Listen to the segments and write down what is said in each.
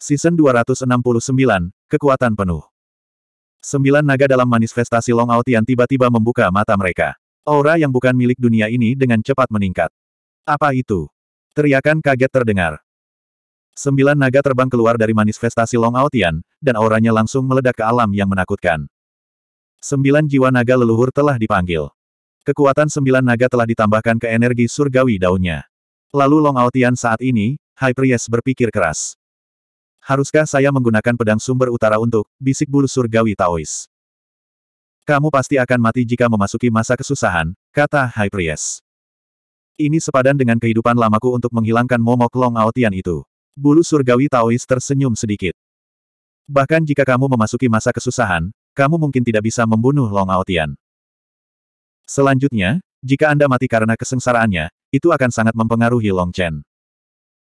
Season 269, Kekuatan Penuh. Sembilan naga dalam manifestasi Long Aotian tiba-tiba membuka mata mereka. Aura yang bukan milik dunia ini dengan cepat meningkat. Apa itu? Teriakan kaget terdengar. Sembilan naga terbang keluar dari manifestasi Long Aotian, dan auranya langsung meledak ke alam yang menakutkan. Sembilan jiwa naga leluhur telah dipanggil. Kekuatan sembilan naga telah ditambahkan ke energi surgawi daunnya. Lalu Long Aotian saat ini, High Priest berpikir keras haruskah saya menggunakan pedang sumber utara untuk bisik bulu surgawi Taois? Kamu pasti akan mati jika memasuki masa kesusahan, kata High Priest. Ini sepadan dengan kehidupan lamaku untuk menghilangkan momok Long Aotian itu. Bulu surgawi Taois tersenyum sedikit. Bahkan jika kamu memasuki masa kesusahan, kamu mungkin tidak bisa membunuh Long Aotian. Selanjutnya, jika Anda mati karena kesengsaraannya, itu akan sangat mempengaruhi Long Chen.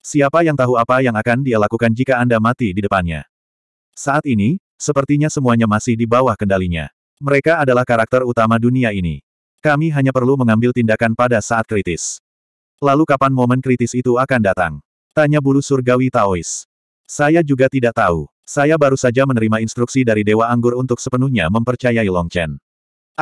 Siapa yang tahu apa yang akan dia lakukan jika Anda mati di depannya? Saat ini, sepertinya semuanya masih di bawah kendalinya. Mereka adalah karakter utama dunia ini. Kami hanya perlu mengambil tindakan pada saat kritis. Lalu kapan momen kritis itu akan datang? Tanya bulu surgawi Taois. Saya juga tidak tahu. Saya baru saja menerima instruksi dari Dewa Anggur untuk sepenuhnya mempercayai Long Chen.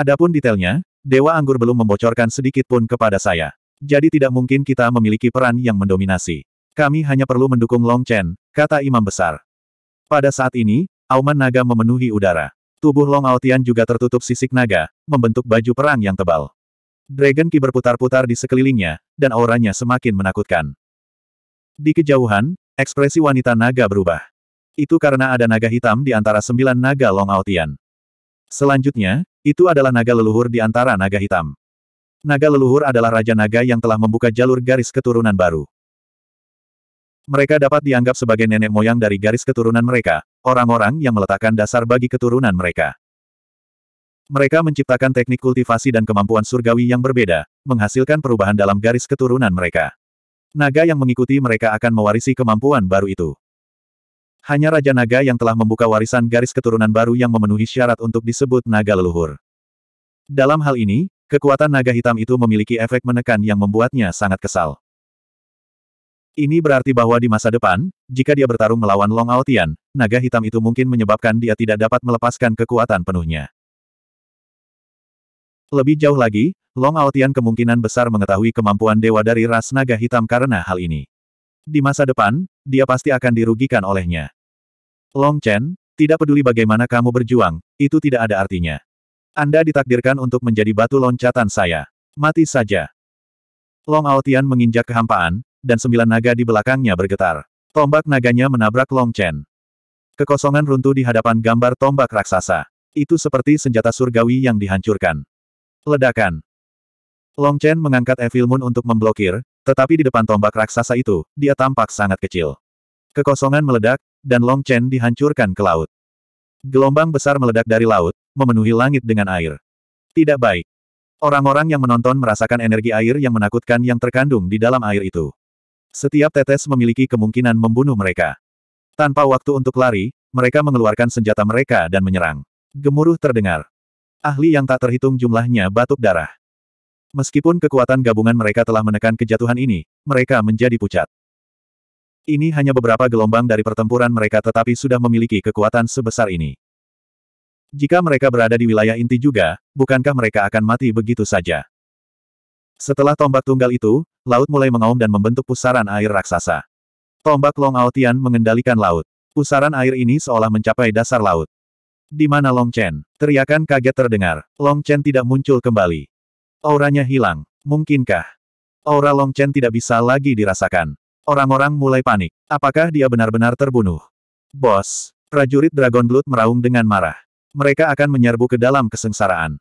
Adapun detailnya, Dewa Anggur belum membocorkan sedikit pun kepada saya. Jadi tidak mungkin kita memiliki peran yang mendominasi. Kami hanya perlu mendukung Long Chen, kata Imam Besar. Pada saat ini, auman naga memenuhi udara. Tubuh Long Aotian juga tertutup sisik naga, membentuk baju perang yang tebal. Dragon Ki berputar-putar di sekelilingnya, dan auranya semakin menakutkan. Di kejauhan, ekspresi wanita naga berubah. Itu karena ada naga hitam di antara sembilan naga Long Aotian. Selanjutnya, itu adalah naga leluhur di antara naga hitam. Naga leluhur adalah raja naga yang telah membuka jalur garis keturunan baru. Mereka dapat dianggap sebagai nenek moyang dari garis keturunan mereka, orang-orang yang meletakkan dasar bagi keturunan mereka. Mereka menciptakan teknik kultivasi dan kemampuan surgawi yang berbeda, menghasilkan perubahan dalam garis keturunan mereka. Naga yang mengikuti mereka akan mewarisi kemampuan baru itu. Hanya Raja Naga yang telah membuka warisan garis keturunan baru yang memenuhi syarat untuk disebut naga leluhur. Dalam hal ini, kekuatan naga hitam itu memiliki efek menekan yang membuatnya sangat kesal. Ini berarti bahwa di masa depan, jika dia bertarung melawan Long Aotian, naga hitam itu mungkin menyebabkan dia tidak dapat melepaskan kekuatan penuhnya. Lebih jauh lagi, Long Aotian kemungkinan besar mengetahui kemampuan dewa dari ras naga hitam karena hal ini. Di masa depan, dia pasti akan dirugikan olehnya. Long Chen, tidak peduli bagaimana kamu berjuang, itu tidak ada artinya. Anda ditakdirkan untuk menjadi batu loncatan saya. Mati saja. Long Aotian menginjak kehampaan, dan sembilan naga di belakangnya bergetar. Tombak naganya menabrak Long Chen. Kekosongan runtuh di hadapan gambar tombak raksasa. Itu seperti senjata surgawi yang dihancurkan. Ledakan. Long Chen mengangkat Evil Moon untuk memblokir, tetapi di depan tombak raksasa itu, dia tampak sangat kecil. Kekosongan meledak, dan Long Chen dihancurkan ke laut. Gelombang besar meledak dari laut, memenuhi langit dengan air. Tidak baik. Orang-orang yang menonton merasakan energi air yang menakutkan yang terkandung di dalam air itu. Setiap tetes memiliki kemungkinan membunuh mereka. Tanpa waktu untuk lari, mereka mengeluarkan senjata mereka dan menyerang. Gemuruh terdengar. Ahli yang tak terhitung jumlahnya batuk darah. Meskipun kekuatan gabungan mereka telah menekan kejatuhan ini, mereka menjadi pucat. Ini hanya beberapa gelombang dari pertempuran mereka tetapi sudah memiliki kekuatan sebesar ini. Jika mereka berada di wilayah inti juga, bukankah mereka akan mati begitu saja? Setelah tombak tunggal itu, laut mulai mengaum dan membentuk pusaran air raksasa. Tombak Long Aotian mengendalikan laut. Pusaran air ini seolah mencapai dasar laut. Di mana Long Chen? Teriakan kaget terdengar. Long Chen tidak muncul kembali. Auranya hilang. Mungkinkah? Aura Long Chen tidak bisa lagi dirasakan. Orang-orang mulai panik. Apakah dia benar-benar terbunuh? Bos, prajurit Dragon Blood meraung dengan marah. Mereka akan menyerbu ke dalam kesengsaraan.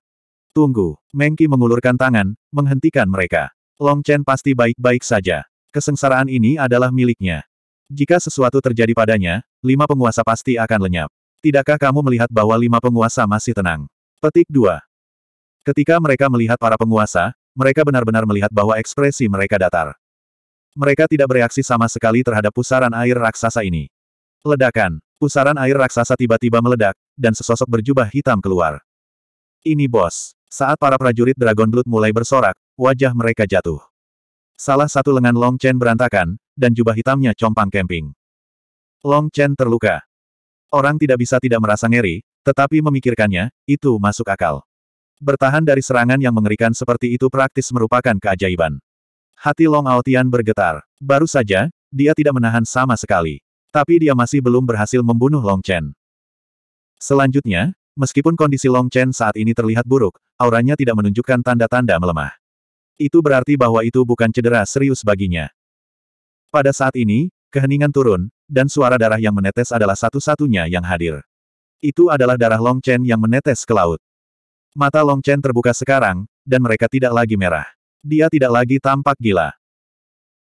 Tunggu, Mengki mengulurkan tangan, menghentikan mereka. Long Chen pasti baik-baik saja. Kesengsaraan ini adalah miliknya. Jika sesuatu terjadi padanya, lima penguasa pasti akan lenyap. Tidakkah kamu melihat bahwa lima penguasa masih tenang? Petik 2. Ketika mereka melihat para penguasa, mereka benar-benar melihat bahwa ekspresi mereka datar. Mereka tidak bereaksi sama sekali terhadap pusaran air raksasa ini. Ledakan, pusaran air raksasa tiba-tiba meledak, dan sesosok berjubah hitam keluar. Ini bos. Saat para prajurit Dragon Blood mulai bersorak, wajah mereka jatuh. Salah satu lengan Long Chen berantakan, dan jubah hitamnya compang kemping. Long Chen terluka. Orang tidak bisa tidak merasa ngeri, tetapi memikirkannya, itu masuk akal. Bertahan dari serangan yang mengerikan seperti itu praktis merupakan keajaiban. Hati Long Aotian bergetar. Baru saja, dia tidak menahan sama sekali. Tapi dia masih belum berhasil membunuh Long Chen. Selanjutnya, Meskipun kondisi Long Chen saat ini terlihat buruk, auranya tidak menunjukkan tanda-tanda melemah. Itu berarti bahwa itu bukan cedera serius baginya. Pada saat ini, keheningan turun, dan suara darah yang menetes adalah satu-satunya yang hadir. Itu adalah darah Long Chen yang menetes ke laut. Mata Long Chen terbuka sekarang, dan mereka tidak lagi merah. Dia tidak lagi tampak gila.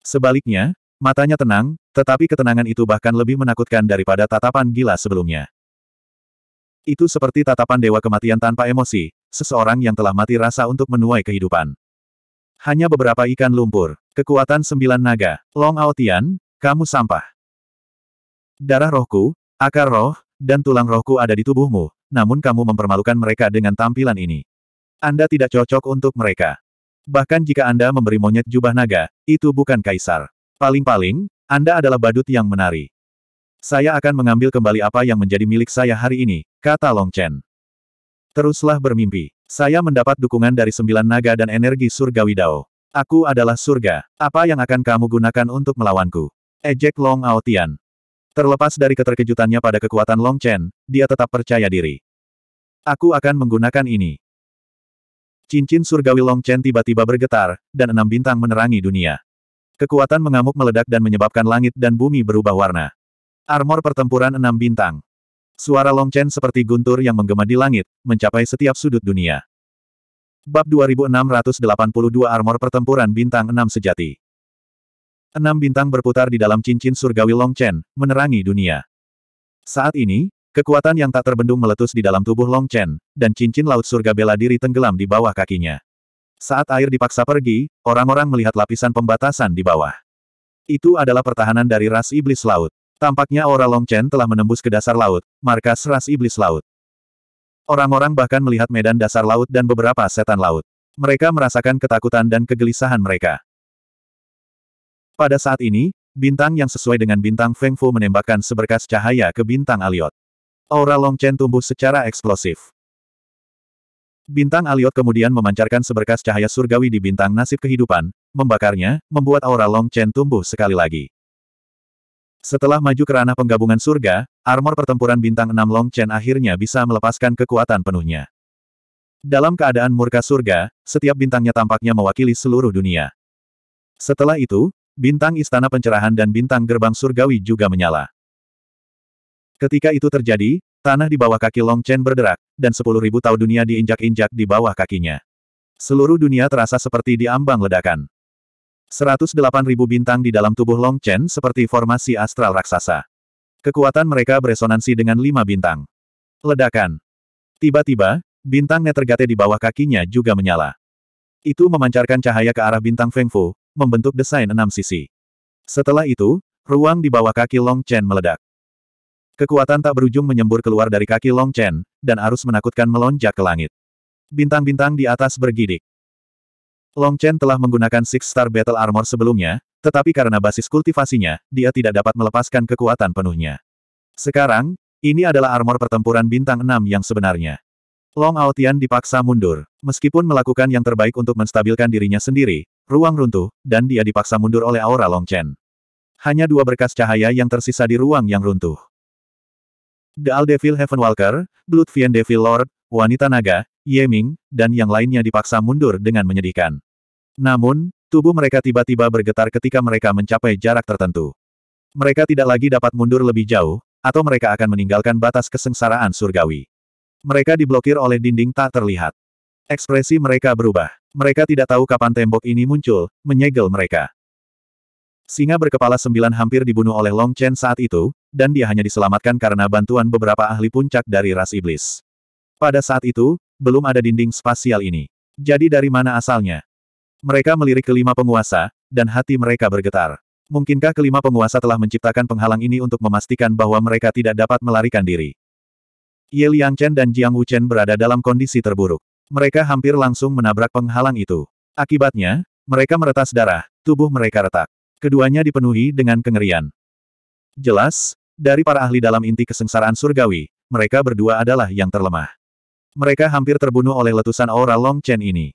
Sebaliknya, matanya tenang, tetapi ketenangan itu bahkan lebih menakutkan daripada tatapan gila sebelumnya. Itu seperti tatapan dewa kematian tanpa emosi, seseorang yang telah mati rasa untuk menuai kehidupan. Hanya beberapa ikan lumpur, kekuatan sembilan naga, Long Aotian, kamu sampah. Darah rohku, akar roh, dan tulang rohku ada di tubuhmu, namun kamu mempermalukan mereka dengan tampilan ini. Anda tidak cocok untuk mereka. Bahkan jika Anda memberi monyet jubah naga, itu bukan kaisar. Paling-paling, Anda adalah badut yang menari. Saya akan mengambil kembali apa yang menjadi milik saya hari ini, kata Long Chen. Teruslah bermimpi. Saya mendapat dukungan dari sembilan naga dan energi surgawi Dao. Aku adalah surga. Apa yang akan kamu gunakan untuk melawanku? Ejek Long Aotian. Terlepas dari keterkejutannya pada kekuatan Long Chen, dia tetap percaya diri. Aku akan menggunakan ini. Cincin surgawi Long Chen tiba-tiba bergetar, dan enam bintang menerangi dunia. Kekuatan mengamuk meledak dan menyebabkan langit dan bumi berubah warna. Armor pertempuran enam bintang. Suara Longchen seperti guntur yang menggema di langit, mencapai setiap sudut dunia. Bab 2682 Armor Pertempuran Bintang 6 Sejati Enam bintang berputar di dalam cincin surgawi Longchen, menerangi dunia. Saat ini, kekuatan yang tak terbendung meletus di dalam tubuh Longchen, dan cincin laut surga bela diri tenggelam di bawah kakinya. Saat air dipaksa pergi, orang-orang melihat lapisan pembatasan di bawah. Itu adalah pertahanan dari ras iblis laut. Tampaknya aura Long Chen telah menembus ke dasar laut, markas ras iblis laut. Orang-orang bahkan melihat medan dasar laut dan beberapa setan laut. Mereka merasakan ketakutan dan kegelisahan mereka. Pada saat ini, bintang yang sesuai dengan bintang Feng Fu menembakkan seberkas cahaya ke bintang Aliot. Aura Long Chen tumbuh secara eksplosif. Bintang Aliot kemudian memancarkan seberkas cahaya surgawi di bintang nasib kehidupan, membakarnya, membuat aura Long Chen tumbuh sekali lagi. Setelah maju ke ranah penggabungan surga, armor pertempuran bintang 6 Long Chen akhirnya bisa melepaskan kekuatan penuhnya. Dalam keadaan murka surga, setiap bintangnya tampaknya mewakili seluruh dunia. Setelah itu, bintang istana pencerahan dan bintang gerbang surgawi juga menyala. Ketika itu terjadi, tanah di bawah kaki Long Chen berderak, dan sepuluh ribu tahun dunia diinjak-injak di bawah kakinya. Seluruh dunia terasa seperti diambang ledakan. 108.000 bintang di dalam tubuh Long Chen seperti formasi astral raksasa. Kekuatan mereka beresonansi dengan lima bintang. Ledakan. Tiba-tiba, bintang Netergate di bawah kakinya juga menyala. Itu memancarkan cahaya ke arah bintang Feng Fu, membentuk desain enam sisi. Setelah itu, ruang di bawah kaki Long Chen meledak. Kekuatan tak berujung menyembur keluar dari kaki Long Chen, dan arus menakutkan melonjak ke langit. Bintang-bintang di atas bergidik. Long Chen telah menggunakan Six Star Battle Armor sebelumnya, tetapi karena basis kultivasinya, dia tidak dapat melepaskan kekuatan penuhnya. Sekarang, ini adalah armor pertempuran bintang 6 yang sebenarnya. Long Aotian dipaksa mundur. Meskipun melakukan yang terbaik untuk menstabilkan dirinya sendiri, ruang runtuh, dan dia dipaksa mundur oleh aura Long Chen. Hanya dua berkas cahaya yang tersisa di ruang yang runtuh. The Al Devil Walker, Blood Fiend Devil Lord, Wanita Naga, Ye Ming, dan yang lainnya dipaksa mundur dengan menyedihkan. Namun, tubuh mereka tiba-tiba bergetar ketika mereka mencapai jarak tertentu. Mereka tidak lagi dapat mundur lebih jauh, atau mereka akan meninggalkan batas kesengsaraan surgawi. Mereka diblokir oleh dinding tak terlihat. Ekspresi mereka berubah. Mereka tidak tahu kapan tembok ini muncul, menyegel mereka. Singa berkepala sembilan hampir dibunuh oleh Long Chen saat itu, dan dia hanya diselamatkan karena bantuan beberapa ahli puncak dari ras iblis. Pada saat itu, belum ada dinding spasial ini. Jadi dari mana asalnya? Mereka melirik kelima penguasa, dan hati mereka bergetar. Mungkinkah kelima penguasa telah menciptakan penghalang ini untuk memastikan bahwa mereka tidak dapat melarikan diri? Ye Liangchen dan Jiang Wuchen berada dalam kondisi terburuk. Mereka hampir langsung menabrak penghalang itu. Akibatnya, mereka meretas darah, tubuh mereka retak. Keduanya dipenuhi dengan kengerian. Jelas, dari para ahli dalam inti kesengsaraan surgawi, mereka berdua adalah yang terlemah. Mereka hampir terbunuh oleh letusan aura Long Chen ini.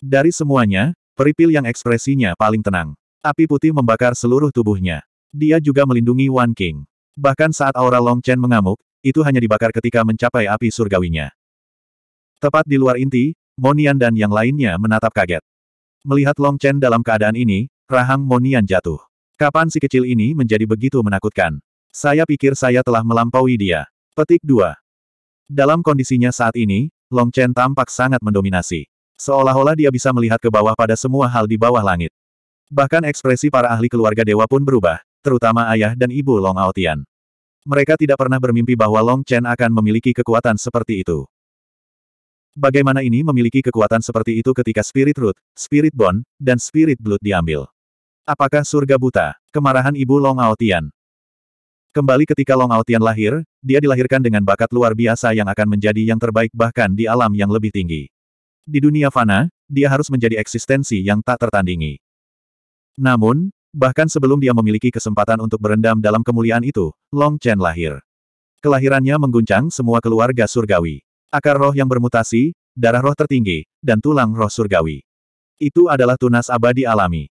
Dari semuanya, peripil yang ekspresinya paling tenang. Api putih membakar seluruh tubuhnya. Dia juga melindungi Wan King. Bahkan saat aura Long Chen mengamuk, itu hanya dibakar ketika mencapai api surgawinya. Tepat di luar inti, Monian dan yang lainnya menatap kaget. Melihat Long Chen dalam keadaan ini, rahang Monian jatuh. Kapan si kecil ini menjadi begitu menakutkan? Saya pikir saya telah melampaui dia. Petik 2. Dalam kondisinya saat ini, Long Chen tampak sangat mendominasi. Seolah-olah dia bisa melihat ke bawah pada semua hal di bawah langit. Bahkan ekspresi para ahli keluarga dewa pun berubah, terutama ayah dan ibu Long Aotian. Mereka tidak pernah bermimpi bahwa Long Chen akan memiliki kekuatan seperti itu. Bagaimana ini memiliki kekuatan seperti itu ketika Spirit Root, Spirit Bond, dan Spirit Blood diambil? Apakah surga buta? Kemarahan ibu Long Aotian. Kembali ketika Long Aotian lahir, dia dilahirkan dengan bakat luar biasa yang akan menjadi yang terbaik bahkan di alam yang lebih tinggi. Di dunia fana, dia harus menjadi eksistensi yang tak tertandingi. Namun, bahkan sebelum dia memiliki kesempatan untuk berendam dalam kemuliaan itu, Long Chen lahir. Kelahirannya mengguncang semua keluarga surgawi. Akar roh yang bermutasi, darah roh tertinggi, dan tulang roh surgawi. Itu adalah tunas abadi alami.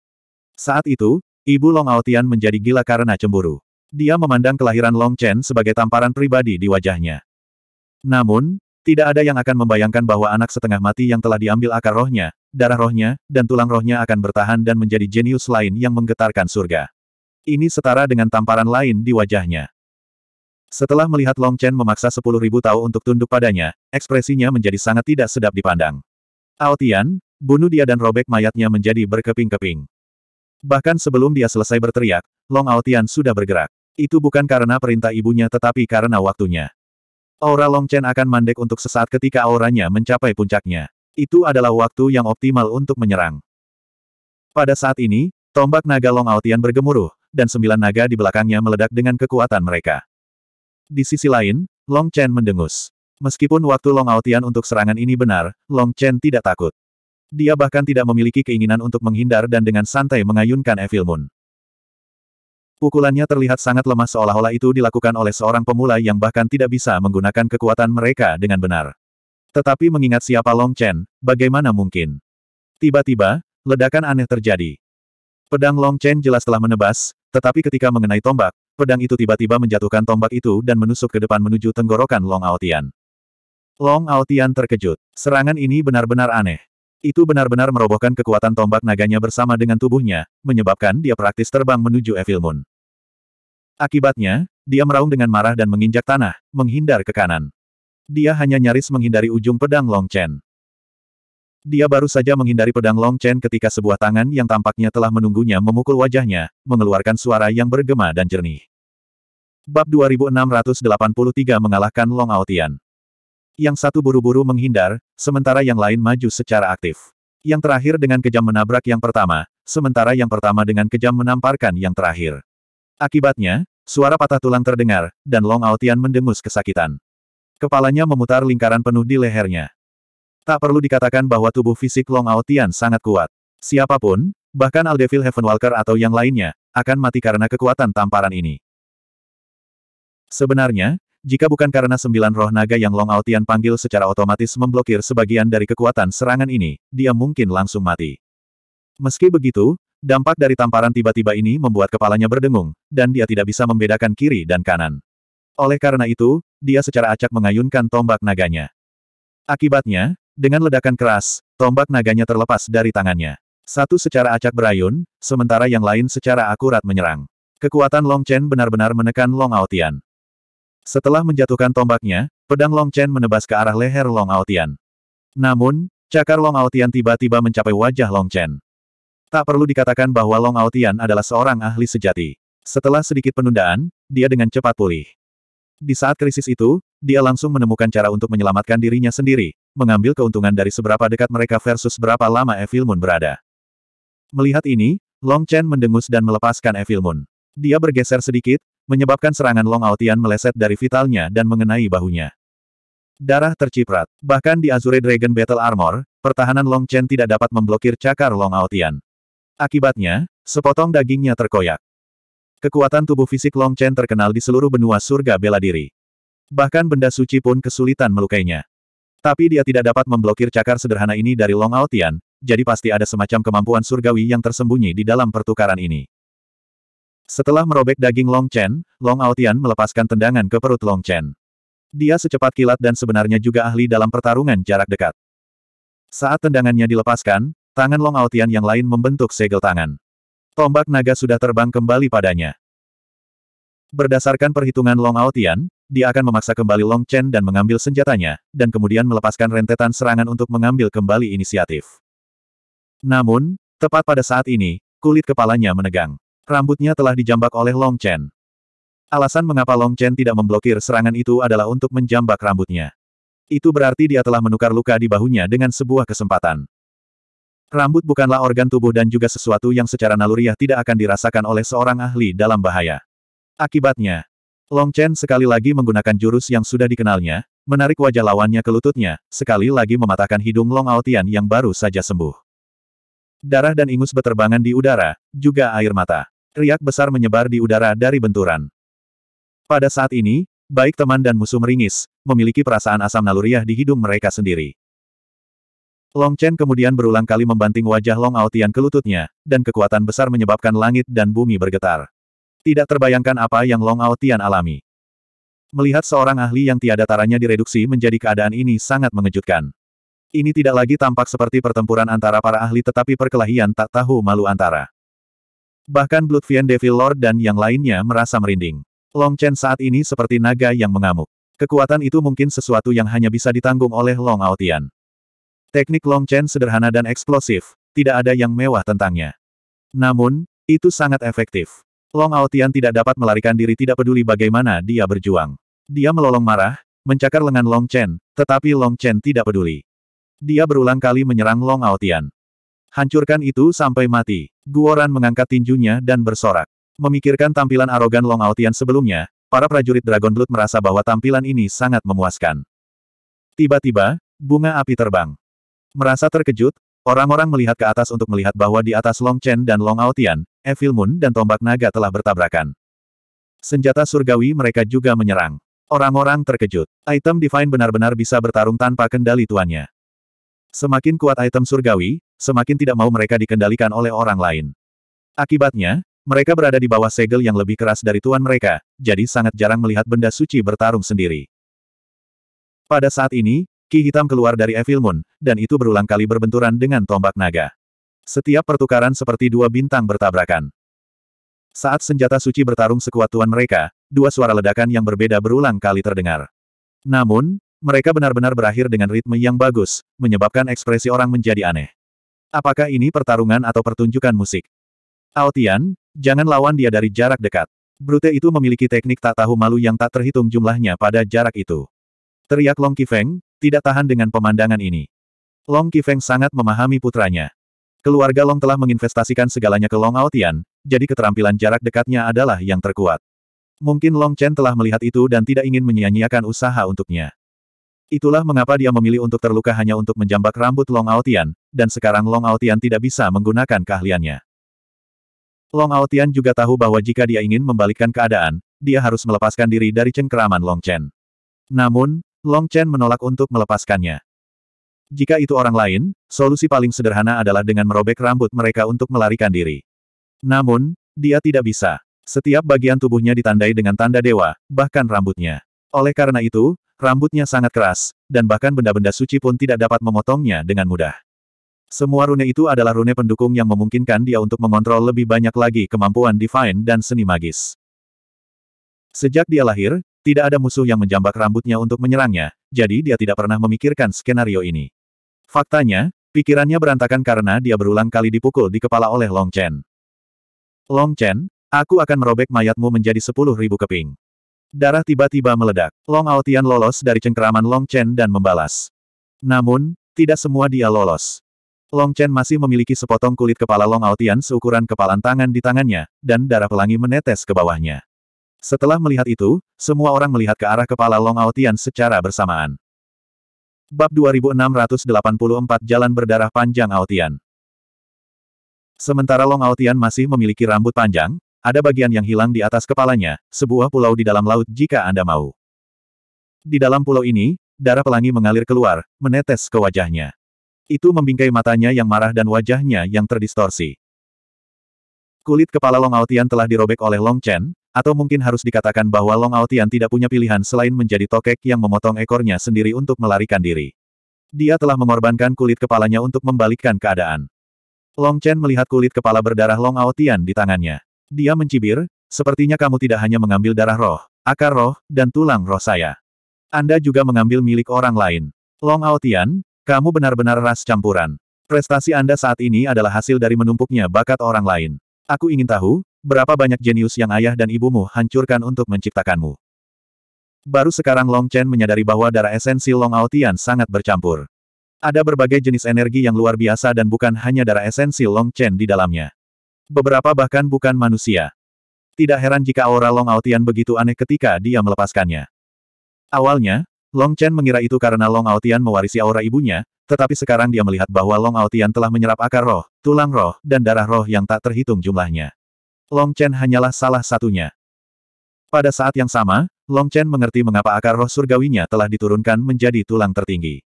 Saat itu, ibu Long Aotian menjadi gila karena cemburu. Dia memandang kelahiran Long Chen sebagai tamparan pribadi di wajahnya. Namun, tidak ada yang akan membayangkan bahwa anak setengah mati yang telah diambil akar rohnya, darah rohnya, dan tulang rohnya akan bertahan dan menjadi jenius lain yang menggetarkan surga. Ini setara dengan tamparan lain di wajahnya. Setelah melihat Long Chen memaksa sepuluh ribu tau untuk tunduk padanya, ekspresinya menjadi sangat tidak sedap dipandang. Ao Tian, bunuh dia dan robek mayatnya menjadi berkeping-keping. Bahkan sebelum dia selesai berteriak, Long Aotian sudah bergerak. Itu bukan karena perintah ibunya tetapi karena waktunya. Aura Long Chen akan mandek untuk sesaat ketika auranya mencapai puncaknya. Itu adalah waktu yang optimal untuk menyerang. Pada saat ini, tombak naga Long Aotian bergemuruh, dan sembilan naga di belakangnya meledak dengan kekuatan mereka. Di sisi lain, Long Chen mendengus. Meskipun waktu Long Aotian untuk serangan ini benar, Long Chen tidak takut. Dia bahkan tidak memiliki keinginan untuk menghindar dan dengan santai mengayunkan Evil Moon. Pukulannya terlihat sangat lemah seolah-olah itu dilakukan oleh seorang pemula yang bahkan tidak bisa menggunakan kekuatan mereka dengan benar. Tetapi mengingat siapa Long Chen, bagaimana mungkin? Tiba-tiba, ledakan aneh terjadi. Pedang Long Chen jelas telah menebas, tetapi ketika mengenai tombak, pedang itu tiba-tiba menjatuhkan tombak itu dan menusuk ke depan menuju tenggorokan Long Aotian. Long Aotian terkejut. Serangan ini benar-benar aneh. Itu benar-benar merobohkan kekuatan tombak naganya bersama dengan tubuhnya, menyebabkan dia praktis terbang menuju Evil Moon. Akibatnya, dia meraung dengan marah dan menginjak tanah, menghindar ke kanan. Dia hanya nyaris menghindari ujung pedang Long Chen. Dia baru saja menghindari pedang Long Chen ketika sebuah tangan yang tampaknya telah menunggunya memukul wajahnya, mengeluarkan suara yang bergema dan jernih. Bab 2683 mengalahkan Long Aotian. Yang satu buru-buru menghindar, sementara yang lain maju secara aktif. Yang terakhir dengan kejam menabrak yang pertama, sementara yang pertama dengan kejam menamparkan yang terakhir. Akibatnya, suara patah tulang terdengar, dan Long Aotian mendengus kesakitan. Kepalanya memutar lingkaran penuh di lehernya. Tak perlu dikatakan bahwa tubuh fisik Long Aotian sangat kuat. Siapapun, bahkan Aldevil Walker atau yang lainnya, akan mati karena kekuatan tamparan ini. Sebenarnya, jika bukan karena sembilan roh naga yang Long Aotian panggil secara otomatis memblokir sebagian dari kekuatan serangan ini, dia mungkin langsung mati. Meski begitu, dampak dari tamparan tiba-tiba ini membuat kepalanya berdengung, dan dia tidak bisa membedakan kiri dan kanan. Oleh karena itu, dia secara acak mengayunkan tombak naganya. Akibatnya, dengan ledakan keras, tombak naganya terlepas dari tangannya. Satu secara acak berayun, sementara yang lain secara akurat menyerang. Kekuatan Long Chen benar-benar menekan Long Aotian. Setelah menjatuhkan tombaknya, pedang Long Chen menebas ke arah leher Long Aotian. Namun, cakar Long Aotian tiba-tiba mencapai wajah Long Chen. Tak perlu dikatakan bahwa Long Aotian adalah seorang ahli sejati. Setelah sedikit penundaan, dia dengan cepat pulih. Di saat krisis itu, dia langsung menemukan cara untuk menyelamatkan dirinya sendiri, mengambil keuntungan dari seberapa dekat mereka versus berapa lama Evil Moon berada. Melihat ini, Long Chen mendengus dan melepaskan Evil Moon. Dia bergeser sedikit, menyebabkan serangan Long Aotian meleset dari vitalnya dan mengenai bahunya. Darah terciprat. Bahkan di Azure Dragon Battle Armor, pertahanan Long Chen tidak dapat memblokir cakar Long Aotian. Akibatnya, sepotong dagingnya terkoyak. Kekuatan tubuh fisik Long Chen terkenal di seluruh benua surga bela diri. Bahkan benda suci pun kesulitan melukainya. Tapi dia tidak dapat memblokir cakar sederhana ini dari Long Aotian, jadi pasti ada semacam kemampuan surgawi yang tersembunyi di dalam pertukaran ini. Setelah merobek daging Long Chen, Long Aotian melepaskan tendangan ke perut Long Chen. Dia secepat kilat dan sebenarnya juga ahli dalam pertarungan jarak dekat. Saat tendangannya dilepaskan, tangan Long Aotian yang lain membentuk segel tangan. Tombak naga sudah terbang kembali padanya. Berdasarkan perhitungan Long Aotian, dia akan memaksa kembali Long Chen dan mengambil senjatanya, dan kemudian melepaskan rentetan serangan untuk mengambil kembali inisiatif. Namun, tepat pada saat ini, kulit kepalanya menegang. Rambutnya telah dijambak oleh Long Chen. Alasan mengapa Long Chen tidak memblokir serangan itu adalah untuk menjambak rambutnya. Itu berarti dia telah menukar luka di bahunya dengan sebuah kesempatan. Rambut bukanlah organ tubuh dan juga sesuatu yang secara naluriah tidak akan dirasakan oleh seorang ahli dalam bahaya. Akibatnya, Long Chen sekali lagi menggunakan jurus yang sudah dikenalnya, menarik wajah lawannya ke lututnya, sekali lagi mematahkan hidung Long Aotian yang baru saja sembuh. Darah dan ingus beterbangan di udara, juga air mata. Riak besar menyebar di udara dari benturan. Pada saat ini, baik teman dan musuh meringis, memiliki perasaan asam naluriah di hidung mereka sendiri. Long Chen kemudian berulang kali membanting wajah Long Aotian ke lututnya, dan kekuatan besar menyebabkan langit dan bumi bergetar. Tidak terbayangkan apa yang Long Aotian alami. Melihat seorang ahli yang tiada taranya direduksi menjadi keadaan ini sangat mengejutkan. Ini tidak lagi tampak seperti pertempuran antara para ahli tetapi perkelahian tak tahu malu antara Bahkan Bloodfiend Devil Lord dan yang lainnya merasa merinding. Long Chen saat ini seperti naga yang mengamuk. Kekuatan itu mungkin sesuatu yang hanya bisa ditanggung oleh Long Aotian. Teknik Long Chen sederhana dan eksplosif, tidak ada yang mewah tentangnya. Namun, itu sangat efektif. Long Aotian tidak dapat melarikan diri tidak peduli bagaimana dia berjuang. Dia melolong marah, mencakar lengan Long Chen, tetapi Long Chen tidak peduli. Dia berulang kali menyerang Long Aotian. Hancurkan itu sampai mati. Guoran mengangkat tinjunya dan bersorak. Memikirkan tampilan arogan Long Aotian sebelumnya, para prajurit Dragon Blood merasa bahwa tampilan ini sangat memuaskan. Tiba-tiba, bunga api terbang. Merasa terkejut, orang-orang melihat ke atas untuk melihat bahwa di atas Long Chen dan Long Aotian, Evil Moon dan tombak naga telah bertabrakan. Senjata surgawi mereka juga menyerang. Orang-orang terkejut. Item Divine benar-benar bisa bertarung tanpa kendali tuannya. Semakin kuat item surgawi, semakin tidak mau mereka dikendalikan oleh orang lain. Akibatnya, mereka berada di bawah segel yang lebih keras dari tuan mereka, jadi sangat jarang melihat benda suci bertarung sendiri. Pada saat ini, Ki hitam keluar dari Evil Moon, dan itu berulang kali berbenturan dengan tombak naga. Setiap pertukaran seperti dua bintang bertabrakan. Saat senjata suci bertarung sekuat tuan mereka, dua suara ledakan yang berbeda berulang kali terdengar. Namun, mereka benar-benar berakhir dengan ritme yang bagus, menyebabkan ekspresi orang menjadi aneh. Apakah ini pertarungan atau pertunjukan musik? Aotian, jangan lawan dia dari jarak dekat. Brute itu memiliki teknik tak tahu malu yang tak terhitung jumlahnya pada jarak itu. Teriak Long Kifeng, tidak tahan dengan pemandangan ini. Long Kifeng sangat memahami putranya. Keluarga Long telah menginvestasikan segalanya ke Long Aotian, jadi keterampilan jarak dekatnya adalah yang terkuat. Mungkin Long Chen telah melihat itu dan tidak ingin menyia-nyiakan usaha untuknya. Itulah mengapa dia memilih untuk terluka hanya untuk menjambak rambut Long Aotian, dan sekarang Long Aotian tidak bisa menggunakan keahliannya. Long Aotian juga tahu bahwa jika dia ingin membalikkan keadaan, dia harus melepaskan diri dari cengkeraman Long Chen. Namun, Long Chen menolak untuk melepaskannya. Jika itu orang lain, solusi paling sederhana adalah dengan merobek rambut mereka untuk melarikan diri. Namun, dia tidak bisa. Setiap bagian tubuhnya ditandai dengan tanda dewa, bahkan rambutnya. Oleh karena itu, Rambutnya sangat keras, dan bahkan benda-benda suci pun tidak dapat memotongnya dengan mudah. Semua rune itu adalah rune pendukung yang memungkinkan dia untuk mengontrol lebih banyak lagi kemampuan divine dan seni magis. Sejak dia lahir, tidak ada musuh yang menjambak rambutnya untuk menyerangnya, jadi dia tidak pernah memikirkan skenario ini. Faktanya, pikirannya berantakan karena dia berulang kali dipukul di kepala oleh Long Chen. Long Chen, aku akan merobek mayatmu menjadi sepuluh ribu keping. Darah tiba-tiba meledak. Long Aotian lolos dari cengkeraman Long Chen dan membalas. Namun, tidak semua dia lolos. Long Chen masih memiliki sepotong kulit kepala Long Aotian seukuran kepalan tangan di tangannya, dan darah pelangi menetes ke bawahnya. Setelah melihat itu, semua orang melihat ke arah kepala Long Aotian secara bersamaan. Bab 2684 Jalan Berdarah Panjang Aotian Sementara Long Aotian masih memiliki rambut panjang, ada bagian yang hilang di atas kepalanya, sebuah pulau di dalam laut jika Anda mau. Di dalam pulau ini, darah pelangi mengalir keluar, menetes ke wajahnya. Itu membingkai matanya yang marah dan wajahnya yang terdistorsi. Kulit kepala Long Aotian telah dirobek oleh Long Chen, atau mungkin harus dikatakan bahwa Long Aotian tidak punya pilihan selain menjadi tokek yang memotong ekornya sendiri untuk melarikan diri. Dia telah mengorbankan kulit kepalanya untuk membalikkan keadaan. Long Chen melihat kulit kepala berdarah Long Aotian di tangannya. Dia mencibir, sepertinya kamu tidak hanya mengambil darah roh, akar roh, dan tulang roh saya. Anda juga mengambil milik orang lain. Long Aotian, kamu benar-benar ras campuran. Prestasi Anda saat ini adalah hasil dari menumpuknya bakat orang lain. Aku ingin tahu, berapa banyak jenius yang ayah dan ibumu hancurkan untuk menciptakanmu. Baru sekarang Long Chen menyadari bahwa darah esensi Long Aotian sangat bercampur. Ada berbagai jenis energi yang luar biasa dan bukan hanya darah esensi Long Chen di dalamnya. Beberapa bahkan bukan manusia. Tidak heran jika aura Long Aotian begitu aneh ketika dia melepaskannya. Awalnya, Long Chen mengira itu karena Long Aotian mewarisi aura ibunya, tetapi sekarang dia melihat bahwa Long Aotian telah menyerap akar roh, tulang roh, dan darah roh yang tak terhitung jumlahnya. Long Chen hanyalah salah satunya. Pada saat yang sama, Long Chen mengerti mengapa akar roh surgawinya telah diturunkan menjadi tulang tertinggi.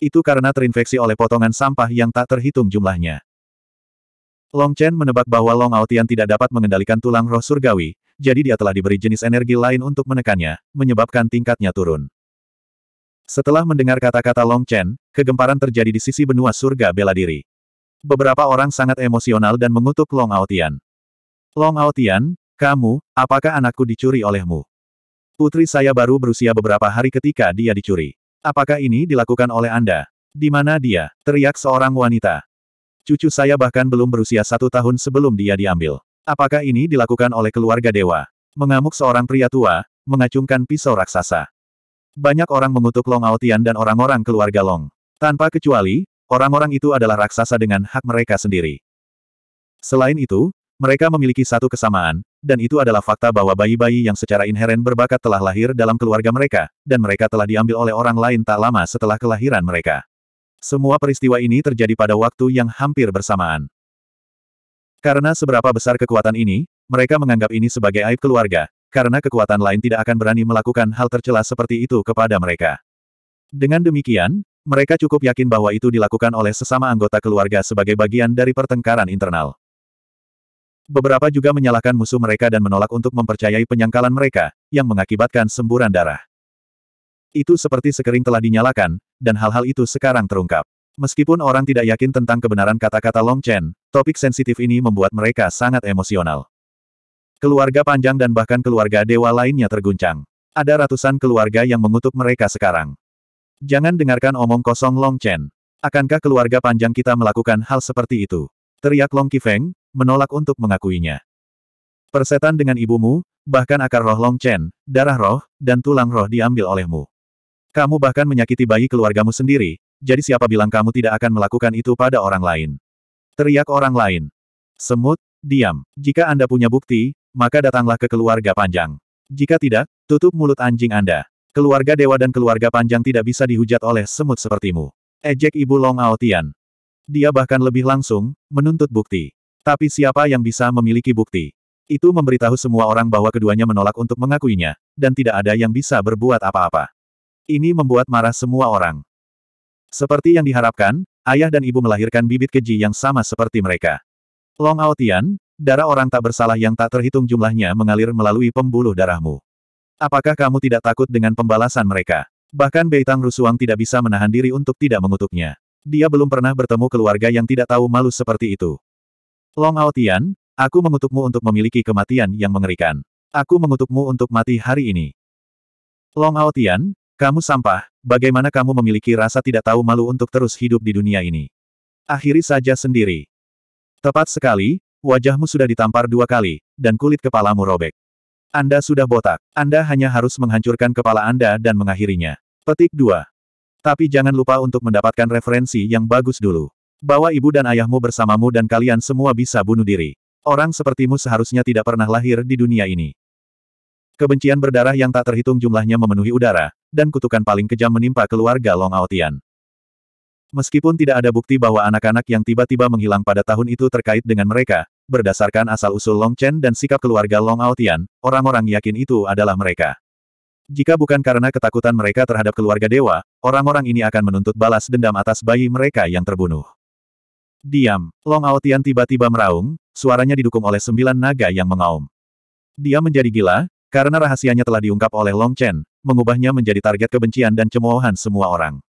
Itu karena terinfeksi oleh potongan sampah yang tak terhitung jumlahnya. Long Chen menebak bahwa Long Aotian tidak dapat mengendalikan tulang roh surgawi, jadi dia telah diberi jenis energi lain untuk menekannya, menyebabkan tingkatnya turun. Setelah mendengar kata-kata Long Chen, kegemparan terjadi di sisi benua surga bela diri. Beberapa orang sangat emosional dan mengutuk Long Aotian. Long Aotian, kamu, apakah anakku dicuri olehmu? Putri saya baru berusia beberapa hari ketika dia dicuri. Apakah ini dilakukan oleh Anda? Di mana dia? Teriak seorang wanita. Cucu saya bahkan belum berusia satu tahun sebelum dia diambil. Apakah ini dilakukan oleh keluarga dewa? Mengamuk seorang pria tua, mengacungkan pisau raksasa. Banyak orang mengutuk Long Aotian dan orang-orang keluarga Long. Tanpa kecuali, orang-orang itu adalah raksasa dengan hak mereka sendiri. Selain itu, mereka memiliki satu kesamaan, dan itu adalah fakta bahwa bayi-bayi yang secara inheren berbakat telah lahir dalam keluarga mereka, dan mereka telah diambil oleh orang lain tak lama setelah kelahiran mereka. Semua peristiwa ini terjadi pada waktu yang hampir bersamaan. Karena seberapa besar kekuatan ini, mereka menganggap ini sebagai aib keluarga, karena kekuatan lain tidak akan berani melakukan hal tercela seperti itu kepada mereka. Dengan demikian, mereka cukup yakin bahwa itu dilakukan oleh sesama anggota keluarga sebagai bagian dari pertengkaran internal. Beberapa juga menyalahkan musuh mereka dan menolak untuk mempercayai penyangkalan mereka, yang mengakibatkan semburan darah. Itu seperti sekering telah dinyalakan, dan hal-hal itu sekarang terungkap. Meskipun orang tidak yakin tentang kebenaran kata-kata Long Chen, topik sensitif ini membuat mereka sangat emosional. Keluarga panjang dan bahkan keluarga dewa lainnya terguncang. Ada ratusan keluarga yang mengutuk mereka sekarang. Jangan dengarkan omong kosong Long Chen. Akankah keluarga panjang kita melakukan hal seperti itu? Teriak Long Kifeng, menolak untuk mengakuinya. Persetan dengan ibumu, bahkan akar roh Long Chen, darah roh, dan tulang roh diambil olehmu. Kamu bahkan menyakiti bayi keluargamu sendiri, jadi siapa bilang kamu tidak akan melakukan itu pada orang lain? Teriak orang lain. Semut, diam. Jika Anda punya bukti, maka datanglah ke keluarga panjang. Jika tidak, tutup mulut anjing Anda. Keluarga dewa dan keluarga panjang tidak bisa dihujat oleh semut sepertimu. Ejek ibu Long Aotian. Dia bahkan lebih langsung, menuntut bukti. Tapi siapa yang bisa memiliki bukti? Itu memberitahu semua orang bahwa keduanya menolak untuk mengakuinya, dan tidak ada yang bisa berbuat apa-apa. Ini membuat marah semua orang. Seperti yang diharapkan, ayah dan ibu melahirkan bibit keji yang sama seperti mereka. Long Aotian, darah orang tak bersalah yang tak terhitung jumlahnya mengalir melalui pembuluh darahmu. Apakah kamu tidak takut dengan pembalasan mereka? Bahkan Beitang Rusuang tidak bisa menahan diri untuk tidak mengutuknya. Dia belum pernah bertemu keluarga yang tidak tahu malu seperti itu. Long Aotian, aku mengutukmu untuk memiliki kematian yang mengerikan. Aku mengutukmu untuk mati hari ini. Long Aotian, kamu sampah, bagaimana kamu memiliki rasa tidak tahu malu untuk terus hidup di dunia ini? Akhiri saja sendiri. Tepat sekali, wajahmu sudah ditampar dua kali, dan kulit kepalamu robek. Anda sudah botak. Anda hanya harus menghancurkan kepala Anda dan mengakhirinya. Petik 2. Tapi jangan lupa untuk mendapatkan referensi yang bagus dulu. Bawa ibu dan ayahmu bersamamu dan kalian semua bisa bunuh diri. Orang sepertimu seharusnya tidak pernah lahir di dunia ini. Kebencian berdarah yang tak terhitung jumlahnya memenuhi udara, dan kutukan paling kejam menimpa keluarga Long Aotian. Meskipun tidak ada bukti bahwa anak-anak yang tiba-tiba menghilang pada tahun itu terkait dengan mereka, berdasarkan asal-usul Long Chen dan sikap keluarga Long Aotian, orang-orang yakin itu adalah mereka. Jika bukan karena ketakutan mereka terhadap keluarga dewa, orang-orang ini akan menuntut balas dendam atas bayi mereka yang terbunuh. Diam, Long Aotian tiba-tiba meraung, suaranya didukung oleh sembilan naga yang mengaum. Dia menjadi gila, karena rahasianya telah diungkap oleh Long Chen, mengubahnya menjadi target kebencian dan cemoohan semua orang.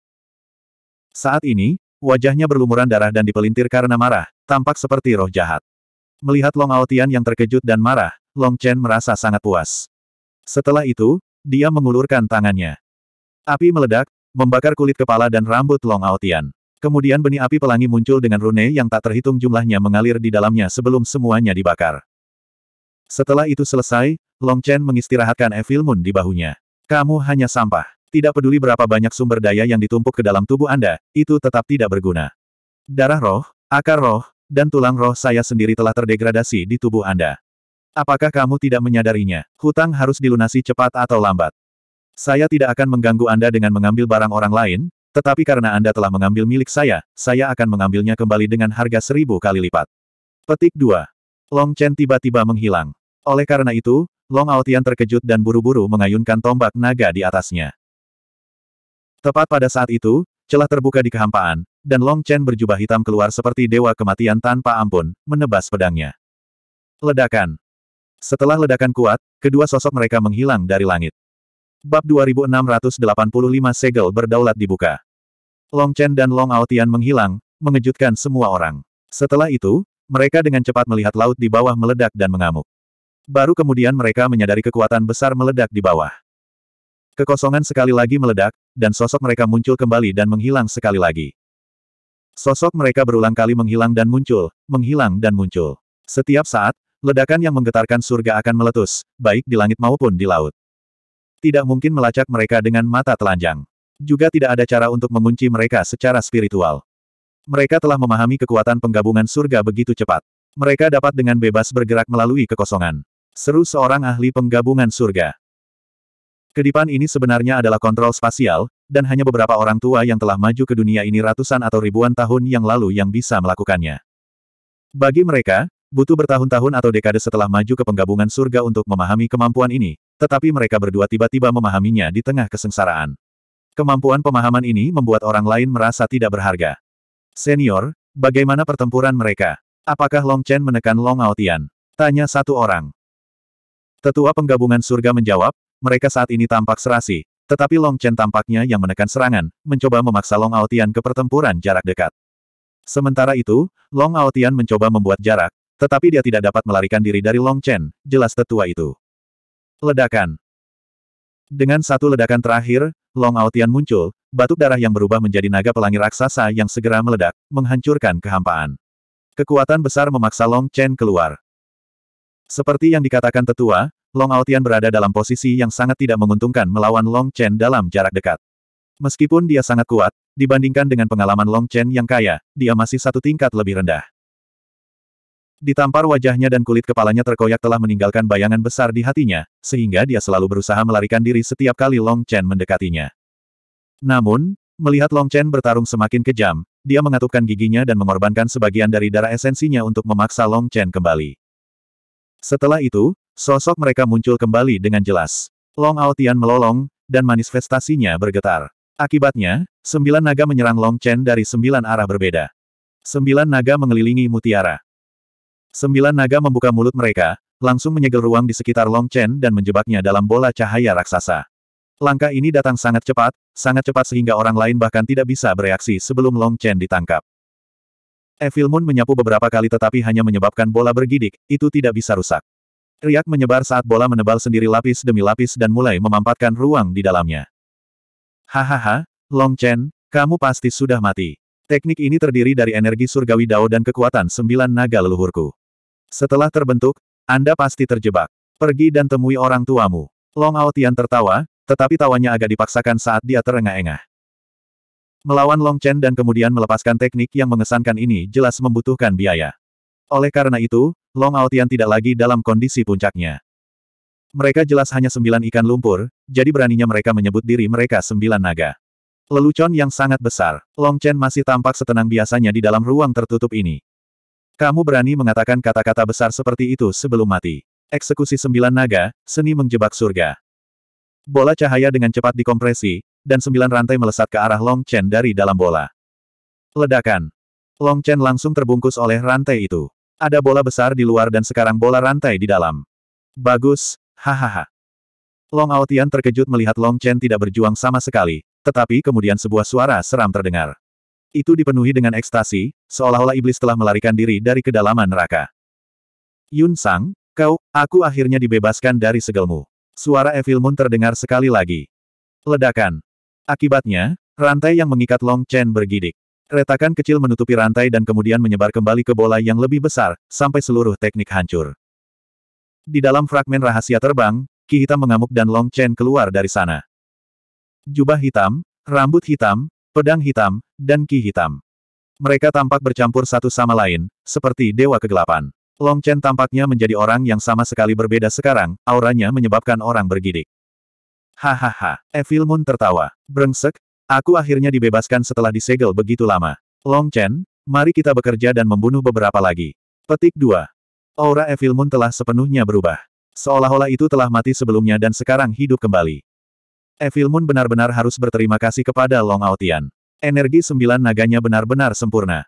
Saat ini, wajahnya berlumuran darah dan dipelintir karena marah, tampak seperti roh jahat. Melihat Long Aotian yang terkejut dan marah, Long Chen merasa sangat puas. Setelah itu, dia mengulurkan tangannya. Api meledak, membakar kulit kepala dan rambut Long Aotian. Kemudian benih api pelangi muncul dengan rune yang tak terhitung jumlahnya mengalir di dalamnya sebelum semuanya dibakar. Setelah itu selesai, Long Chen mengistirahatkan Evil Moon di bahunya. Kamu hanya sampah. Tidak peduli berapa banyak sumber daya yang ditumpuk ke dalam tubuh Anda, itu tetap tidak berguna. Darah roh, akar roh, dan tulang roh saya sendiri telah terdegradasi di tubuh Anda. Apakah kamu tidak menyadarinya? Hutang harus dilunasi cepat atau lambat. Saya tidak akan mengganggu Anda dengan mengambil barang orang lain, tetapi karena Anda telah mengambil milik saya, saya akan mengambilnya kembali dengan harga seribu kali lipat. Petik 2. Long Chen tiba-tiba menghilang. Oleh karena itu, Long Aotian terkejut dan buru-buru mengayunkan tombak naga di atasnya. Tepat pada saat itu, celah terbuka di kehampaan, dan Long Chen berjubah hitam keluar seperti dewa kematian tanpa ampun, menebas pedangnya. Ledakan. Setelah ledakan kuat, kedua sosok mereka menghilang dari langit. Bab 2685 segel berdaulat dibuka. Long Chen dan Long Aotian menghilang, mengejutkan semua orang. Setelah itu, mereka dengan cepat melihat laut di bawah meledak dan mengamuk. Baru kemudian mereka menyadari kekuatan besar meledak di bawah. Kekosongan sekali lagi meledak, dan sosok mereka muncul kembali dan menghilang sekali lagi. Sosok mereka berulang kali menghilang dan muncul, menghilang dan muncul. Setiap saat, ledakan yang menggetarkan surga akan meletus, baik di langit maupun di laut. Tidak mungkin melacak mereka dengan mata telanjang. Juga tidak ada cara untuk mengunci mereka secara spiritual. Mereka telah memahami kekuatan penggabungan surga begitu cepat. Mereka dapat dengan bebas bergerak melalui kekosongan. Seru seorang ahli penggabungan surga. Kedipan ini sebenarnya adalah kontrol spasial, dan hanya beberapa orang tua yang telah maju ke dunia ini ratusan atau ribuan tahun yang lalu yang bisa melakukannya. Bagi mereka, butuh bertahun-tahun atau dekade setelah maju ke penggabungan surga untuk memahami kemampuan ini, tetapi mereka berdua tiba-tiba memahaminya di tengah kesengsaraan. Kemampuan pemahaman ini membuat orang lain merasa tidak berharga. Senior, bagaimana pertempuran mereka? Apakah Long Chen menekan Long Aotian? Tanya satu orang. Tetua penggabungan surga menjawab, mereka saat ini tampak serasi, tetapi Long Chen tampaknya yang menekan serangan, mencoba memaksa Long Aotian ke pertempuran jarak dekat. Sementara itu, Long Aotian mencoba membuat jarak, tetapi dia tidak dapat melarikan diri dari Long Chen, jelas tetua itu. Ledakan. Dengan satu ledakan terakhir, Long Aotian muncul, batuk darah yang berubah menjadi naga pelangi raksasa yang segera meledak, menghancurkan kehampaan. Kekuatan besar memaksa Long Chen keluar. Seperti yang dikatakan tetua, Long Aotian berada dalam posisi yang sangat tidak menguntungkan melawan Long Chen dalam jarak dekat. Meskipun dia sangat kuat, dibandingkan dengan pengalaman Long Chen yang kaya, dia masih satu tingkat lebih rendah. Ditampar wajahnya dan kulit kepalanya terkoyak telah meninggalkan bayangan besar di hatinya, sehingga dia selalu berusaha melarikan diri setiap kali Long Chen mendekatinya. Namun, melihat Long Chen bertarung semakin kejam, dia mengatupkan giginya dan mengorbankan sebagian dari darah esensinya untuk memaksa Long Chen kembali. Setelah itu, sosok mereka muncul kembali dengan jelas. Long Aotian melolong, dan manifestasinya bergetar. Akibatnya, sembilan naga menyerang Long Chen dari sembilan arah berbeda. Sembilan naga mengelilingi mutiara. Sembilan naga membuka mulut mereka, langsung menyegel ruang di sekitar Long Chen dan menjebaknya dalam bola cahaya raksasa. Langkah ini datang sangat cepat, sangat cepat sehingga orang lain bahkan tidak bisa bereaksi sebelum Long Chen ditangkap. Evil Moon menyapu beberapa kali tetapi hanya menyebabkan bola bergidik, itu tidak bisa rusak. Riak menyebar saat bola menebal sendiri lapis demi lapis dan mulai memampatkan ruang di dalamnya. Hahaha, Long Chen, kamu pasti sudah mati. Teknik ini terdiri dari energi surgawi Dao dan kekuatan sembilan naga leluhurku. Setelah terbentuk, Anda pasti terjebak. Pergi dan temui orang tuamu. Long Aotian tertawa, tetapi tawanya agak dipaksakan saat dia terengah-engah. Melawan Long Chen dan kemudian melepaskan teknik yang mengesankan ini jelas membutuhkan biaya. Oleh karena itu, Long Aotian tidak lagi dalam kondisi puncaknya. Mereka jelas hanya sembilan ikan lumpur, jadi beraninya mereka menyebut diri mereka sembilan naga. Lelucon yang sangat besar, Long Chen masih tampak setenang biasanya di dalam ruang tertutup ini. Kamu berani mengatakan kata-kata besar seperti itu sebelum mati. Eksekusi sembilan naga, seni menjebak surga. Bola cahaya dengan cepat dikompresi, dan sembilan rantai melesat ke arah Long Chen dari dalam bola. Ledakan. Long Chen langsung terbungkus oleh rantai itu. Ada bola besar di luar dan sekarang bola rantai di dalam. Bagus, hahaha. Long Aotian terkejut melihat Long Chen tidak berjuang sama sekali, tetapi kemudian sebuah suara seram terdengar. Itu dipenuhi dengan ekstasi, seolah-olah iblis telah melarikan diri dari kedalaman neraka. Yun Sang, kau, aku akhirnya dibebaskan dari segelmu. Suara Evil Moon terdengar sekali lagi. Ledakan. Akibatnya, rantai yang mengikat Long Chen bergidik. Retakan kecil menutupi rantai dan kemudian menyebar kembali ke bola yang lebih besar, sampai seluruh teknik hancur. Di dalam fragmen rahasia terbang, Ki hitam mengamuk dan Long Chen keluar dari sana. Jubah hitam, rambut hitam, pedang hitam, dan ki hitam. Mereka tampak bercampur satu sama lain, seperti dewa kegelapan. Long Chen tampaknya menjadi orang yang sama sekali berbeda sekarang, auranya menyebabkan orang bergidik. Hahaha, Evil Moon tertawa. Brengsek, aku akhirnya dibebaskan setelah disegel begitu lama. Long Chen, mari kita bekerja dan membunuh beberapa lagi. Petik 2. Aura Evil Moon telah sepenuhnya berubah. Seolah-olah itu telah mati sebelumnya dan sekarang hidup kembali. Evil Moon benar-benar harus berterima kasih kepada Long Aotian. Energi sembilan naganya benar-benar sempurna.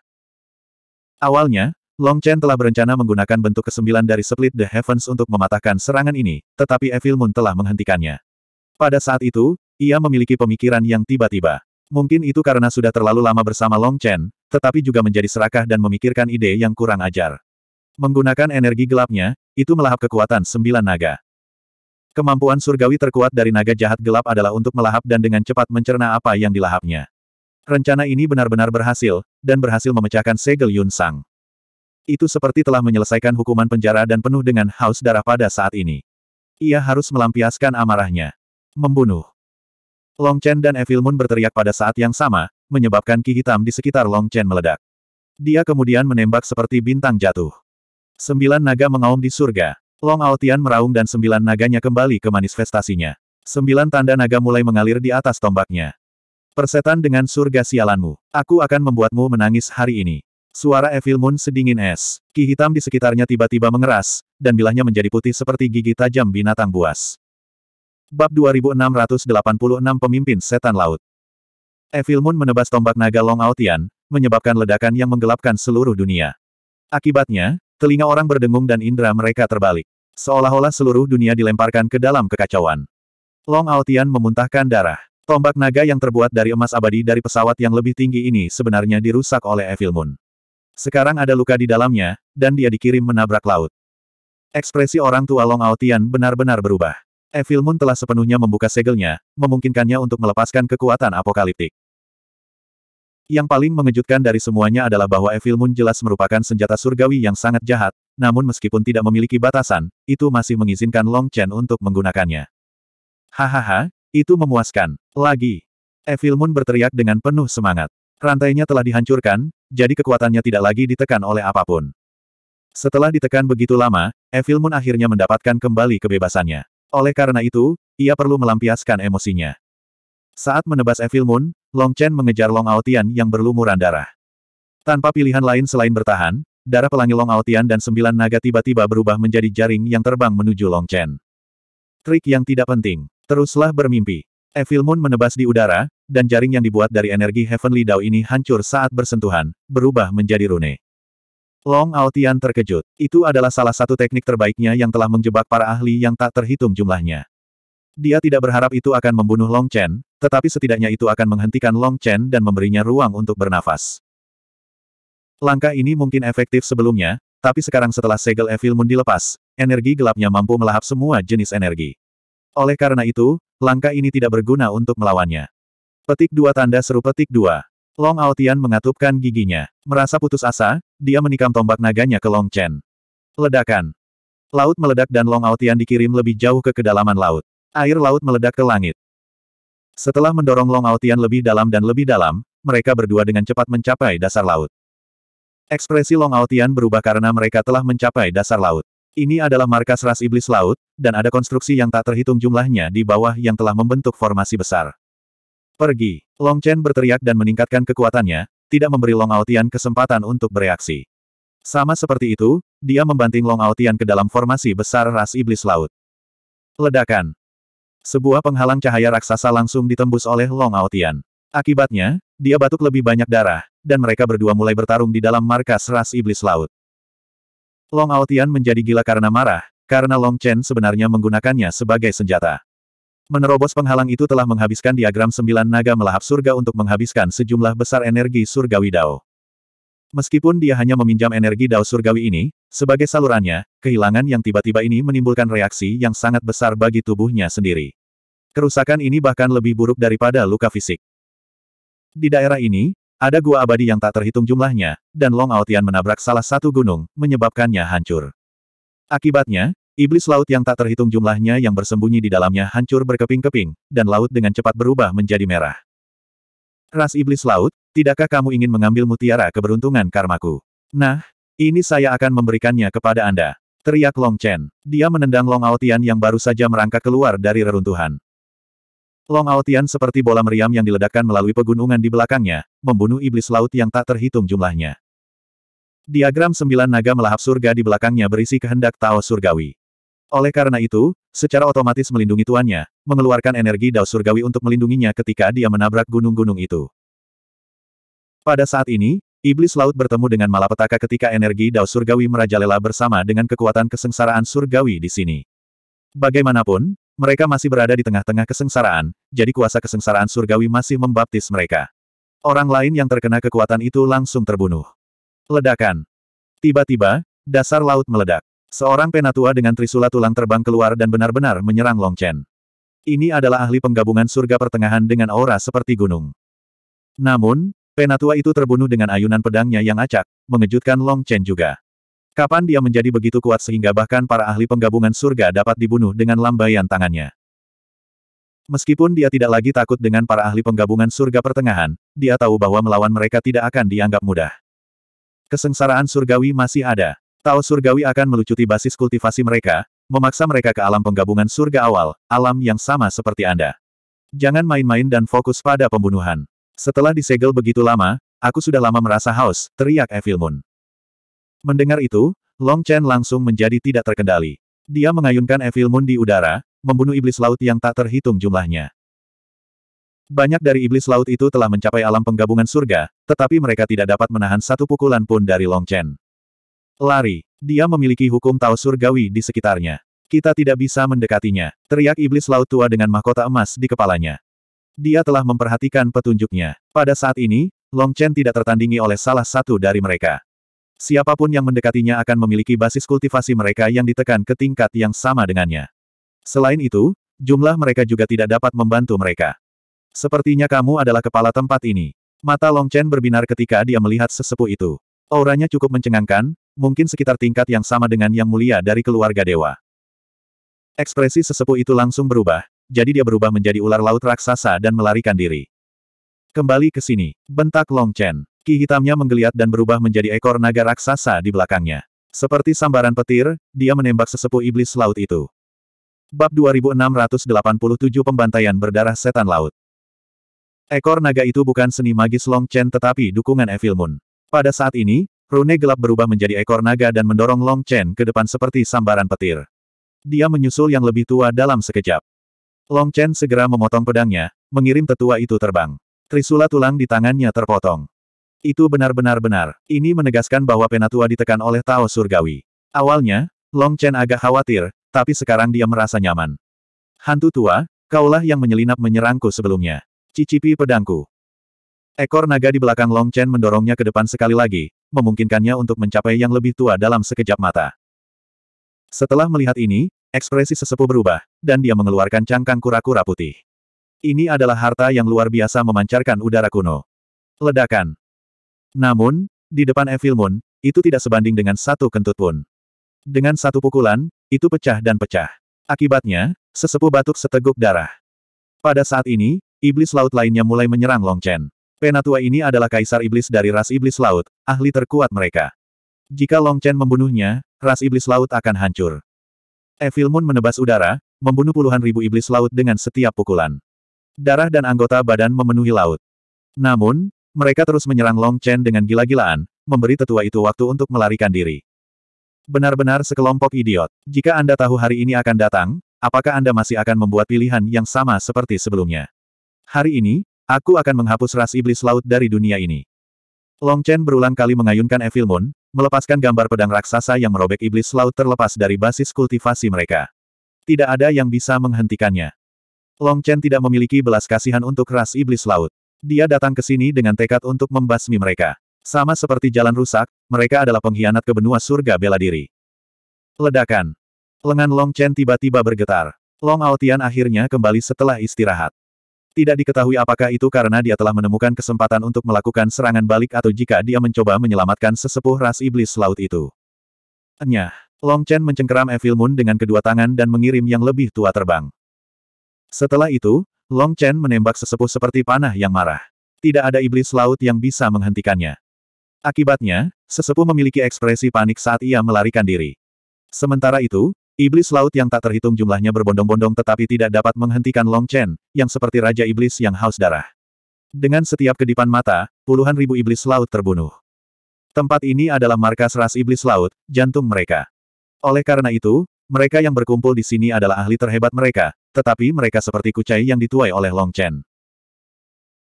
Awalnya, Long Chen telah berencana menggunakan bentuk kesembilan dari Split the Heavens untuk mematahkan serangan ini, tetapi Evil Moon telah menghentikannya. Pada saat itu, ia memiliki pemikiran yang tiba-tiba. Mungkin itu karena sudah terlalu lama bersama Long Chen, tetapi juga menjadi serakah dan memikirkan ide yang kurang ajar. Menggunakan energi gelapnya, itu melahap kekuatan sembilan naga. Kemampuan surgawi terkuat dari naga jahat gelap adalah untuk melahap dan dengan cepat mencerna apa yang dilahapnya. Rencana ini benar-benar berhasil, dan berhasil memecahkan segel Yun Sang. Itu seperti telah menyelesaikan hukuman penjara dan penuh dengan haus darah pada saat ini. Ia harus melampiaskan amarahnya. Membunuh. Long Chen dan Evil Moon berteriak pada saat yang sama, menyebabkan ki hitam di sekitar Long Chen meledak. Dia kemudian menembak seperti bintang jatuh. Sembilan naga mengaum di surga. Long Altian meraung dan sembilan naganya kembali ke manifestasinya. Sembilan tanda naga mulai mengalir di atas tombaknya. Persetan dengan surga sialanmu. Aku akan membuatmu menangis hari ini. Suara Evil Moon sedingin es. Ki hitam di sekitarnya tiba-tiba mengeras, dan bilahnya menjadi putih seperti gigi tajam binatang buas. Bab 2686 Pemimpin Setan Laut Evil Moon menebas tombak naga Long Aotian, menyebabkan ledakan yang menggelapkan seluruh dunia. Akibatnya, telinga orang berdengung dan indera mereka terbalik. Seolah-olah seluruh dunia dilemparkan ke dalam kekacauan. Long Aotian memuntahkan darah. Tombak naga yang terbuat dari emas abadi dari pesawat yang lebih tinggi ini sebenarnya dirusak oleh Evil Moon. Sekarang ada luka di dalamnya, dan dia dikirim menabrak laut. Ekspresi orang tua Long Aotian benar-benar berubah. Evil Moon telah sepenuhnya membuka segelnya, memungkinkannya untuk melepaskan kekuatan apokaliptik. Yang paling mengejutkan dari semuanya adalah bahwa Evil Moon jelas merupakan senjata surgawi yang sangat jahat, namun meskipun tidak memiliki batasan, itu masih mengizinkan Long Chen untuk menggunakannya. Hahaha, itu memuaskan. Lagi. Evil Moon berteriak dengan penuh semangat. Rantainya telah dihancurkan, jadi kekuatannya tidak lagi ditekan oleh apapun. Setelah ditekan begitu lama, Evil Moon akhirnya mendapatkan kembali kebebasannya. Oleh karena itu, ia perlu melampiaskan emosinya. Saat menebas Evil Moon, Long Chen mengejar Long Aotian yang berlumuran darah. Tanpa pilihan lain selain bertahan, darah pelangi Long Aotian dan sembilan naga tiba-tiba berubah menjadi jaring yang terbang menuju Long Chen. Trik yang tidak penting. Teruslah bermimpi. Evil Moon menebas di udara, dan jaring yang dibuat dari energi Heavenly Dao ini hancur saat bersentuhan, berubah menjadi rune. Long Aotian terkejut. Itu adalah salah satu teknik terbaiknya yang telah menjebak para ahli yang tak terhitung jumlahnya. Dia tidak berharap itu akan membunuh Long Chen, tetapi setidaknya itu akan menghentikan Long Chen dan memberinya ruang untuk bernafas. Langkah ini mungkin efektif sebelumnya, tapi sekarang setelah segel Evil Moon dilepas, energi gelapnya mampu melahap semua jenis energi. Oleh karena itu, langkah ini tidak berguna untuk melawannya. Petik dua tanda seru petik dua. Long Aotian mengatupkan giginya. Merasa putus asa, dia menikam tombak naganya ke Long Chen. Ledakan. Laut meledak dan Long Aotian dikirim lebih jauh ke kedalaman laut. Air laut meledak ke langit. Setelah mendorong Long Aotian lebih dalam dan lebih dalam, mereka berdua dengan cepat mencapai dasar laut. Ekspresi Long Aotian berubah karena mereka telah mencapai dasar laut. Ini adalah markas ras iblis laut, dan ada konstruksi yang tak terhitung jumlahnya di bawah yang telah membentuk formasi besar. Pergi. Long Chen berteriak dan meningkatkan kekuatannya, tidak memberi Long Aotian kesempatan untuk bereaksi. Sama seperti itu, dia membanting Long Aotian ke dalam formasi besar ras iblis laut. Ledakan. Sebuah penghalang cahaya raksasa langsung ditembus oleh Long Aotian. Akibatnya, dia batuk lebih banyak darah, dan mereka berdua mulai bertarung di dalam markas ras iblis laut. Long Aotian menjadi gila karena marah, karena Long Chen sebenarnya menggunakannya sebagai senjata. Menerobos penghalang itu telah menghabiskan diagram sembilan naga melahap surga untuk menghabiskan sejumlah besar energi surgawi Dao. Meskipun dia hanya meminjam energi Dao surgawi ini, sebagai salurannya, kehilangan yang tiba-tiba ini menimbulkan reaksi yang sangat besar bagi tubuhnya sendiri. Kerusakan ini bahkan lebih buruk daripada luka fisik. Di daerah ini, ada gua abadi yang tak terhitung jumlahnya, dan Long Aotian menabrak salah satu gunung, menyebabkannya hancur. Akibatnya, Iblis laut yang tak terhitung jumlahnya yang bersembunyi di dalamnya hancur berkeping-keping, dan laut dengan cepat berubah menjadi merah. Ras iblis laut, tidakkah kamu ingin mengambil mutiara keberuntungan karmaku? Nah, ini saya akan memberikannya kepada Anda. Teriak Long Chen. Dia menendang Long Aotian yang baru saja merangkak keluar dari reruntuhan. Long Aotian seperti bola meriam yang diledakkan melalui pegunungan di belakangnya, membunuh iblis laut yang tak terhitung jumlahnya. Diagram sembilan naga melahap surga di belakangnya berisi kehendak Tao Surgawi. Oleh karena itu, secara otomatis melindungi tuannya, mengeluarkan energi dao surgawi untuk melindunginya ketika dia menabrak gunung-gunung itu. Pada saat ini, Iblis Laut bertemu dengan malapetaka ketika energi dao surgawi merajalela bersama dengan kekuatan kesengsaraan surgawi di sini. Bagaimanapun, mereka masih berada di tengah-tengah kesengsaraan, jadi kuasa kesengsaraan surgawi masih membaptis mereka. Orang lain yang terkena kekuatan itu langsung terbunuh. Ledakan. Tiba-tiba, dasar laut meledak. Seorang penatua dengan trisula tulang terbang keluar dan benar-benar menyerang Long Chen. Ini adalah ahli penggabungan surga pertengahan dengan aura seperti gunung. Namun, penatua itu terbunuh dengan ayunan pedangnya yang acak, mengejutkan Long Chen juga. Kapan dia menjadi begitu kuat sehingga bahkan para ahli penggabungan surga dapat dibunuh dengan lambaian tangannya? Meskipun dia tidak lagi takut dengan para ahli penggabungan surga pertengahan, dia tahu bahwa melawan mereka tidak akan dianggap mudah. Kesengsaraan surgawi masih ada. Tao surgawi akan melucuti basis kultivasi mereka, memaksa mereka ke alam penggabungan surga awal, alam yang sama seperti Anda. Jangan main-main dan fokus pada pembunuhan. Setelah disegel begitu lama, aku sudah lama merasa haus, teriak Evil Moon. Mendengar itu, Long Chen langsung menjadi tidak terkendali. Dia mengayunkan Evil Moon di udara, membunuh iblis laut yang tak terhitung jumlahnya. Banyak dari iblis laut itu telah mencapai alam penggabungan surga, tetapi mereka tidak dapat menahan satu pukulan pun dari Long Chen. Lari. Dia memiliki hukum Tao surgawi di sekitarnya. Kita tidak bisa mendekatinya. Teriak iblis laut tua dengan mahkota emas di kepalanya. Dia telah memperhatikan petunjuknya. Pada saat ini, Long Chen tidak tertandingi oleh salah satu dari mereka. Siapapun yang mendekatinya akan memiliki basis kultivasi mereka yang ditekan ke tingkat yang sama dengannya. Selain itu, jumlah mereka juga tidak dapat membantu mereka. Sepertinya kamu adalah kepala tempat ini. Mata Long Chen berbinar ketika dia melihat sesepuh itu. Auranya cukup mencengangkan, mungkin sekitar tingkat yang sama dengan yang mulia dari keluarga dewa. Ekspresi sesepuh itu langsung berubah, jadi dia berubah menjadi ular laut raksasa dan melarikan diri. Kembali ke sini, bentak Long Chen. Ki hitamnya menggeliat dan berubah menjadi ekor naga raksasa di belakangnya. Seperti sambaran petir, dia menembak sesepuh iblis laut itu. Bab 2687 Pembantaian Berdarah Setan Laut Ekor naga itu bukan seni magis Long Chen tetapi dukungan Evil Moon. Pada saat ini, Rune gelap berubah menjadi ekor naga dan mendorong Long Chen ke depan seperti sambaran petir. Dia menyusul yang lebih tua dalam sekejap. Long Chen segera memotong pedangnya, mengirim tetua itu terbang. Trisula tulang di tangannya terpotong. Itu benar-benar benar. Ini menegaskan bahwa penatua ditekan oleh Tao Surgawi. Awalnya, Long Chen agak khawatir, tapi sekarang dia merasa nyaman. Hantu tua, kaulah yang menyelinap menyerangku sebelumnya. Cicipi pedangku. Ekor naga di belakang Long Chen mendorongnya ke depan sekali lagi, memungkinkannya untuk mencapai yang lebih tua dalam sekejap mata. Setelah melihat ini, ekspresi sesepuh berubah, dan dia mengeluarkan cangkang kura-kura putih. Ini adalah harta yang luar biasa memancarkan udara kuno. Ledakan. Namun, di depan Evil Moon, itu tidak sebanding dengan satu kentut pun. Dengan satu pukulan, itu pecah dan pecah. Akibatnya, sesepuh batuk seteguk darah. Pada saat ini, iblis laut lainnya mulai menyerang Long Chen. Penatua ini adalah kaisar iblis dari ras iblis laut, ahli terkuat mereka. Jika Long Chen membunuhnya, ras iblis laut akan hancur. Evil Moon menebas udara, membunuh puluhan ribu iblis laut dengan setiap pukulan. Darah dan anggota badan memenuhi laut. Namun, mereka terus menyerang Long Chen dengan gila-gilaan, memberi tetua itu waktu untuk melarikan diri. Benar-benar sekelompok idiot. Jika Anda tahu hari ini akan datang, apakah Anda masih akan membuat pilihan yang sama seperti sebelumnya? Hari ini, Aku akan menghapus ras iblis laut dari dunia ini. Long Chen berulang kali mengayunkan Evil Moon, melepaskan gambar pedang raksasa yang merobek iblis laut terlepas dari basis kultivasi mereka. Tidak ada yang bisa menghentikannya. Long Chen tidak memiliki belas kasihan untuk ras iblis laut. Dia datang ke sini dengan tekad untuk membasmi mereka. Sama seperti jalan rusak, mereka adalah pengkhianat ke benua surga bela diri. Ledakan. Lengan Long Chen tiba-tiba bergetar. Long Aotian akhirnya kembali setelah istirahat. Tidak diketahui apakah itu karena dia telah menemukan kesempatan untuk melakukan serangan balik atau jika dia mencoba menyelamatkan sesepuh ras iblis laut itu. Nyah. Long Chen mencengkeram Evil Moon dengan kedua tangan dan mengirim yang lebih tua terbang. Setelah itu, Long Chen menembak sesepuh seperti panah yang marah. Tidak ada iblis laut yang bisa menghentikannya. Akibatnya, sesepuh memiliki ekspresi panik saat ia melarikan diri. Sementara itu, Iblis laut yang tak terhitung jumlahnya berbondong-bondong tetapi tidak dapat menghentikan Long Chen, yang seperti Raja Iblis yang haus darah. Dengan setiap kedipan mata, puluhan ribu iblis laut terbunuh. Tempat ini adalah markas ras iblis laut, jantung mereka. Oleh karena itu, mereka yang berkumpul di sini adalah ahli terhebat mereka, tetapi mereka seperti kucai yang dituai oleh Long Chen.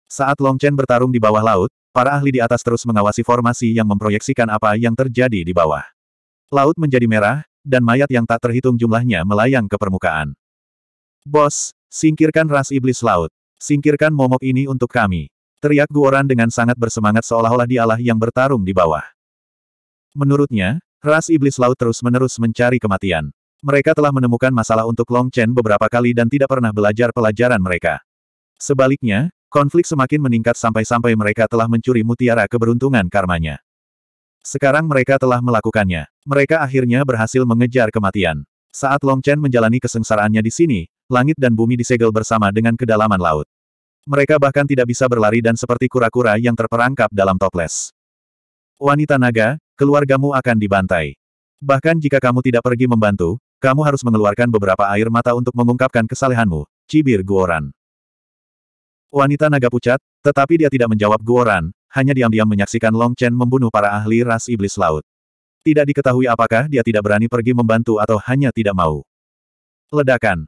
Saat Long Chen bertarung di bawah laut, para ahli di atas terus mengawasi formasi yang memproyeksikan apa yang terjadi di bawah. Laut menjadi merah, dan mayat yang tak terhitung jumlahnya melayang ke permukaan. Bos, singkirkan ras iblis laut. Singkirkan momok ini untuk kami. Teriak Guoran dengan sangat bersemangat seolah-olah dialah yang bertarung di bawah. Menurutnya, ras iblis laut terus-menerus mencari kematian. Mereka telah menemukan masalah untuk Long Chen beberapa kali dan tidak pernah belajar pelajaran mereka. Sebaliknya, konflik semakin meningkat sampai-sampai mereka telah mencuri mutiara keberuntungan karmanya. Sekarang mereka telah melakukannya. Mereka akhirnya berhasil mengejar kematian. Saat Long Chen menjalani kesengsaraannya di sini, langit dan bumi disegel bersama dengan kedalaman laut. Mereka bahkan tidak bisa berlari dan seperti kura-kura yang terperangkap dalam toples. Wanita naga, keluargamu akan dibantai. Bahkan jika kamu tidak pergi membantu, kamu harus mengeluarkan beberapa air mata untuk mengungkapkan kesalehanmu, cibir Guoran. Wanita naga pucat, tetapi dia tidak menjawab Guoran, hanya diam-diam menyaksikan Long Chen membunuh para ahli ras iblis laut. Tidak diketahui apakah dia tidak berani pergi membantu atau hanya tidak mau. Ledakan.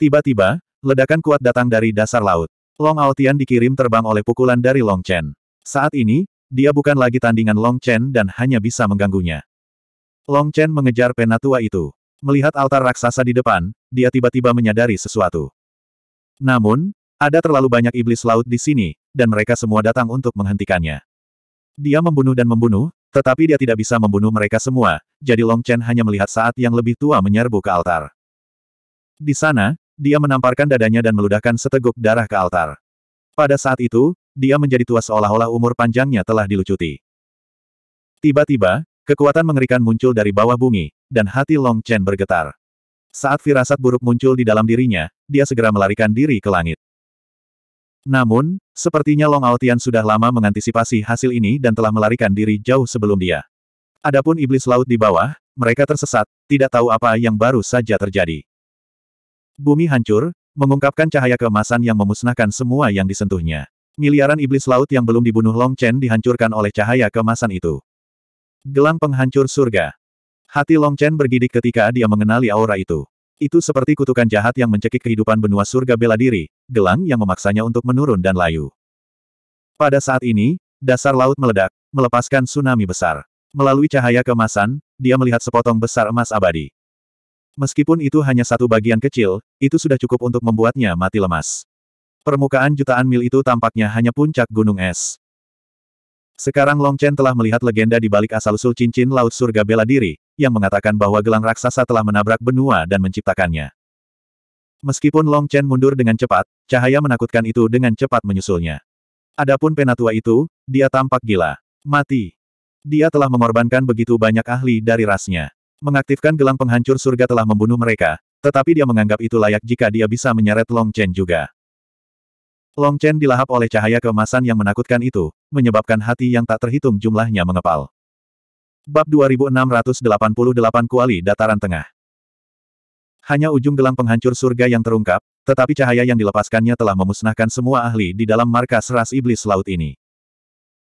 Tiba-tiba, ledakan kuat datang dari dasar laut. Long Altian dikirim terbang oleh pukulan dari Long Chen. Saat ini, dia bukan lagi tandingan Long Chen dan hanya bisa mengganggunya. Long Chen mengejar penatua itu. Melihat altar raksasa di depan, dia tiba-tiba menyadari sesuatu. Namun, ada terlalu banyak iblis laut di sini, dan mereka semua datang untuk menghentikannya. Dia membunuh dan membunuh, tetapi dia tidak bisa membunuh mereka semua, jadi Long Chen hanya melihat saat yang lebih tua menyerbu ke altar. Di sana, dia menamparkan dadanya dan meludahkan seteguk darah ke altar. Pada saat itu, dia menjadi tua seolah-olah umur panjangnya telah dilucuti. Tiba-tiba, kekuatan mengerikan muncul dari bawah bumi, dan hati Long Chen bergetar. Saat firasat buruk muncul di dalam dirinya, dia segera melarikan diri ke langit. Namun, sepertinya Long Aotian sudah lama mengantisipasi hasil ini dan telah melarikan diri jauh sebelum dia. Adapun iblis laut di bawah, mereka tersesat, tidak tahu apa yang baru saja terjadi. Bumi hancur, mengungkapkan cahaya keemasan yang memusnahkan semua yang disentuhnya. Miliaran iblis laut yang belum dibunuh Long Chen dihancurkan oleh cahaya kemasan itu. Gelang penghancur surga. Hati Long Chen bergidik ketika dia mengenali aura itu. Itu seperti kutukan jahat yang mencekik kehidupan benua surga bela diri, gelang yang memaksanya untuk menurun dan layu. Pada saat ini, dasar laut meledak, melepaskan tsunami besar. Melalui cahaya kemasan, dia melihat sepotong besar emas abadi. Meskipun itu hanya satu bagian kecil, itu sudah cukup untuk membuatnya mati lemas. Permukaan jutaan mil itu tampaknya hanya puncak gunung es. Sekarang Long Chen telah melihat legenda di balik asal-usul cincin laut surga bela diri, yang mengatakan bahwa gelang raksasa telah menabrak benua dan menciptakannya. Meskipun Long Chen mundur dengan cepat, cahaya menakutkan itu dengan cepat menyusulnya. Adapun penatua itu, dia tampak gila. Mati. Dia telah mengorbankan begitu banyak ahli dari rasnya. Mengaktifkan gelang penghancur surga telah membunuh mereka, tetapi dia menganggap itu layak jika dia bisa menyeret Long Chen juga. Long Chen dilahap oleh cahaya keemasan yang menakutkan itu, menyebabkan hati yang tak terhitung jumlahnya mengepal. Bab 2688 Kuali Dataran Tengah Hanya ujung gelang penghancur surga yang terungkap, tetapi cahaya yang dilepaskannya telah memusnahkan semua ahli di dalam markas ras iblis laut ini.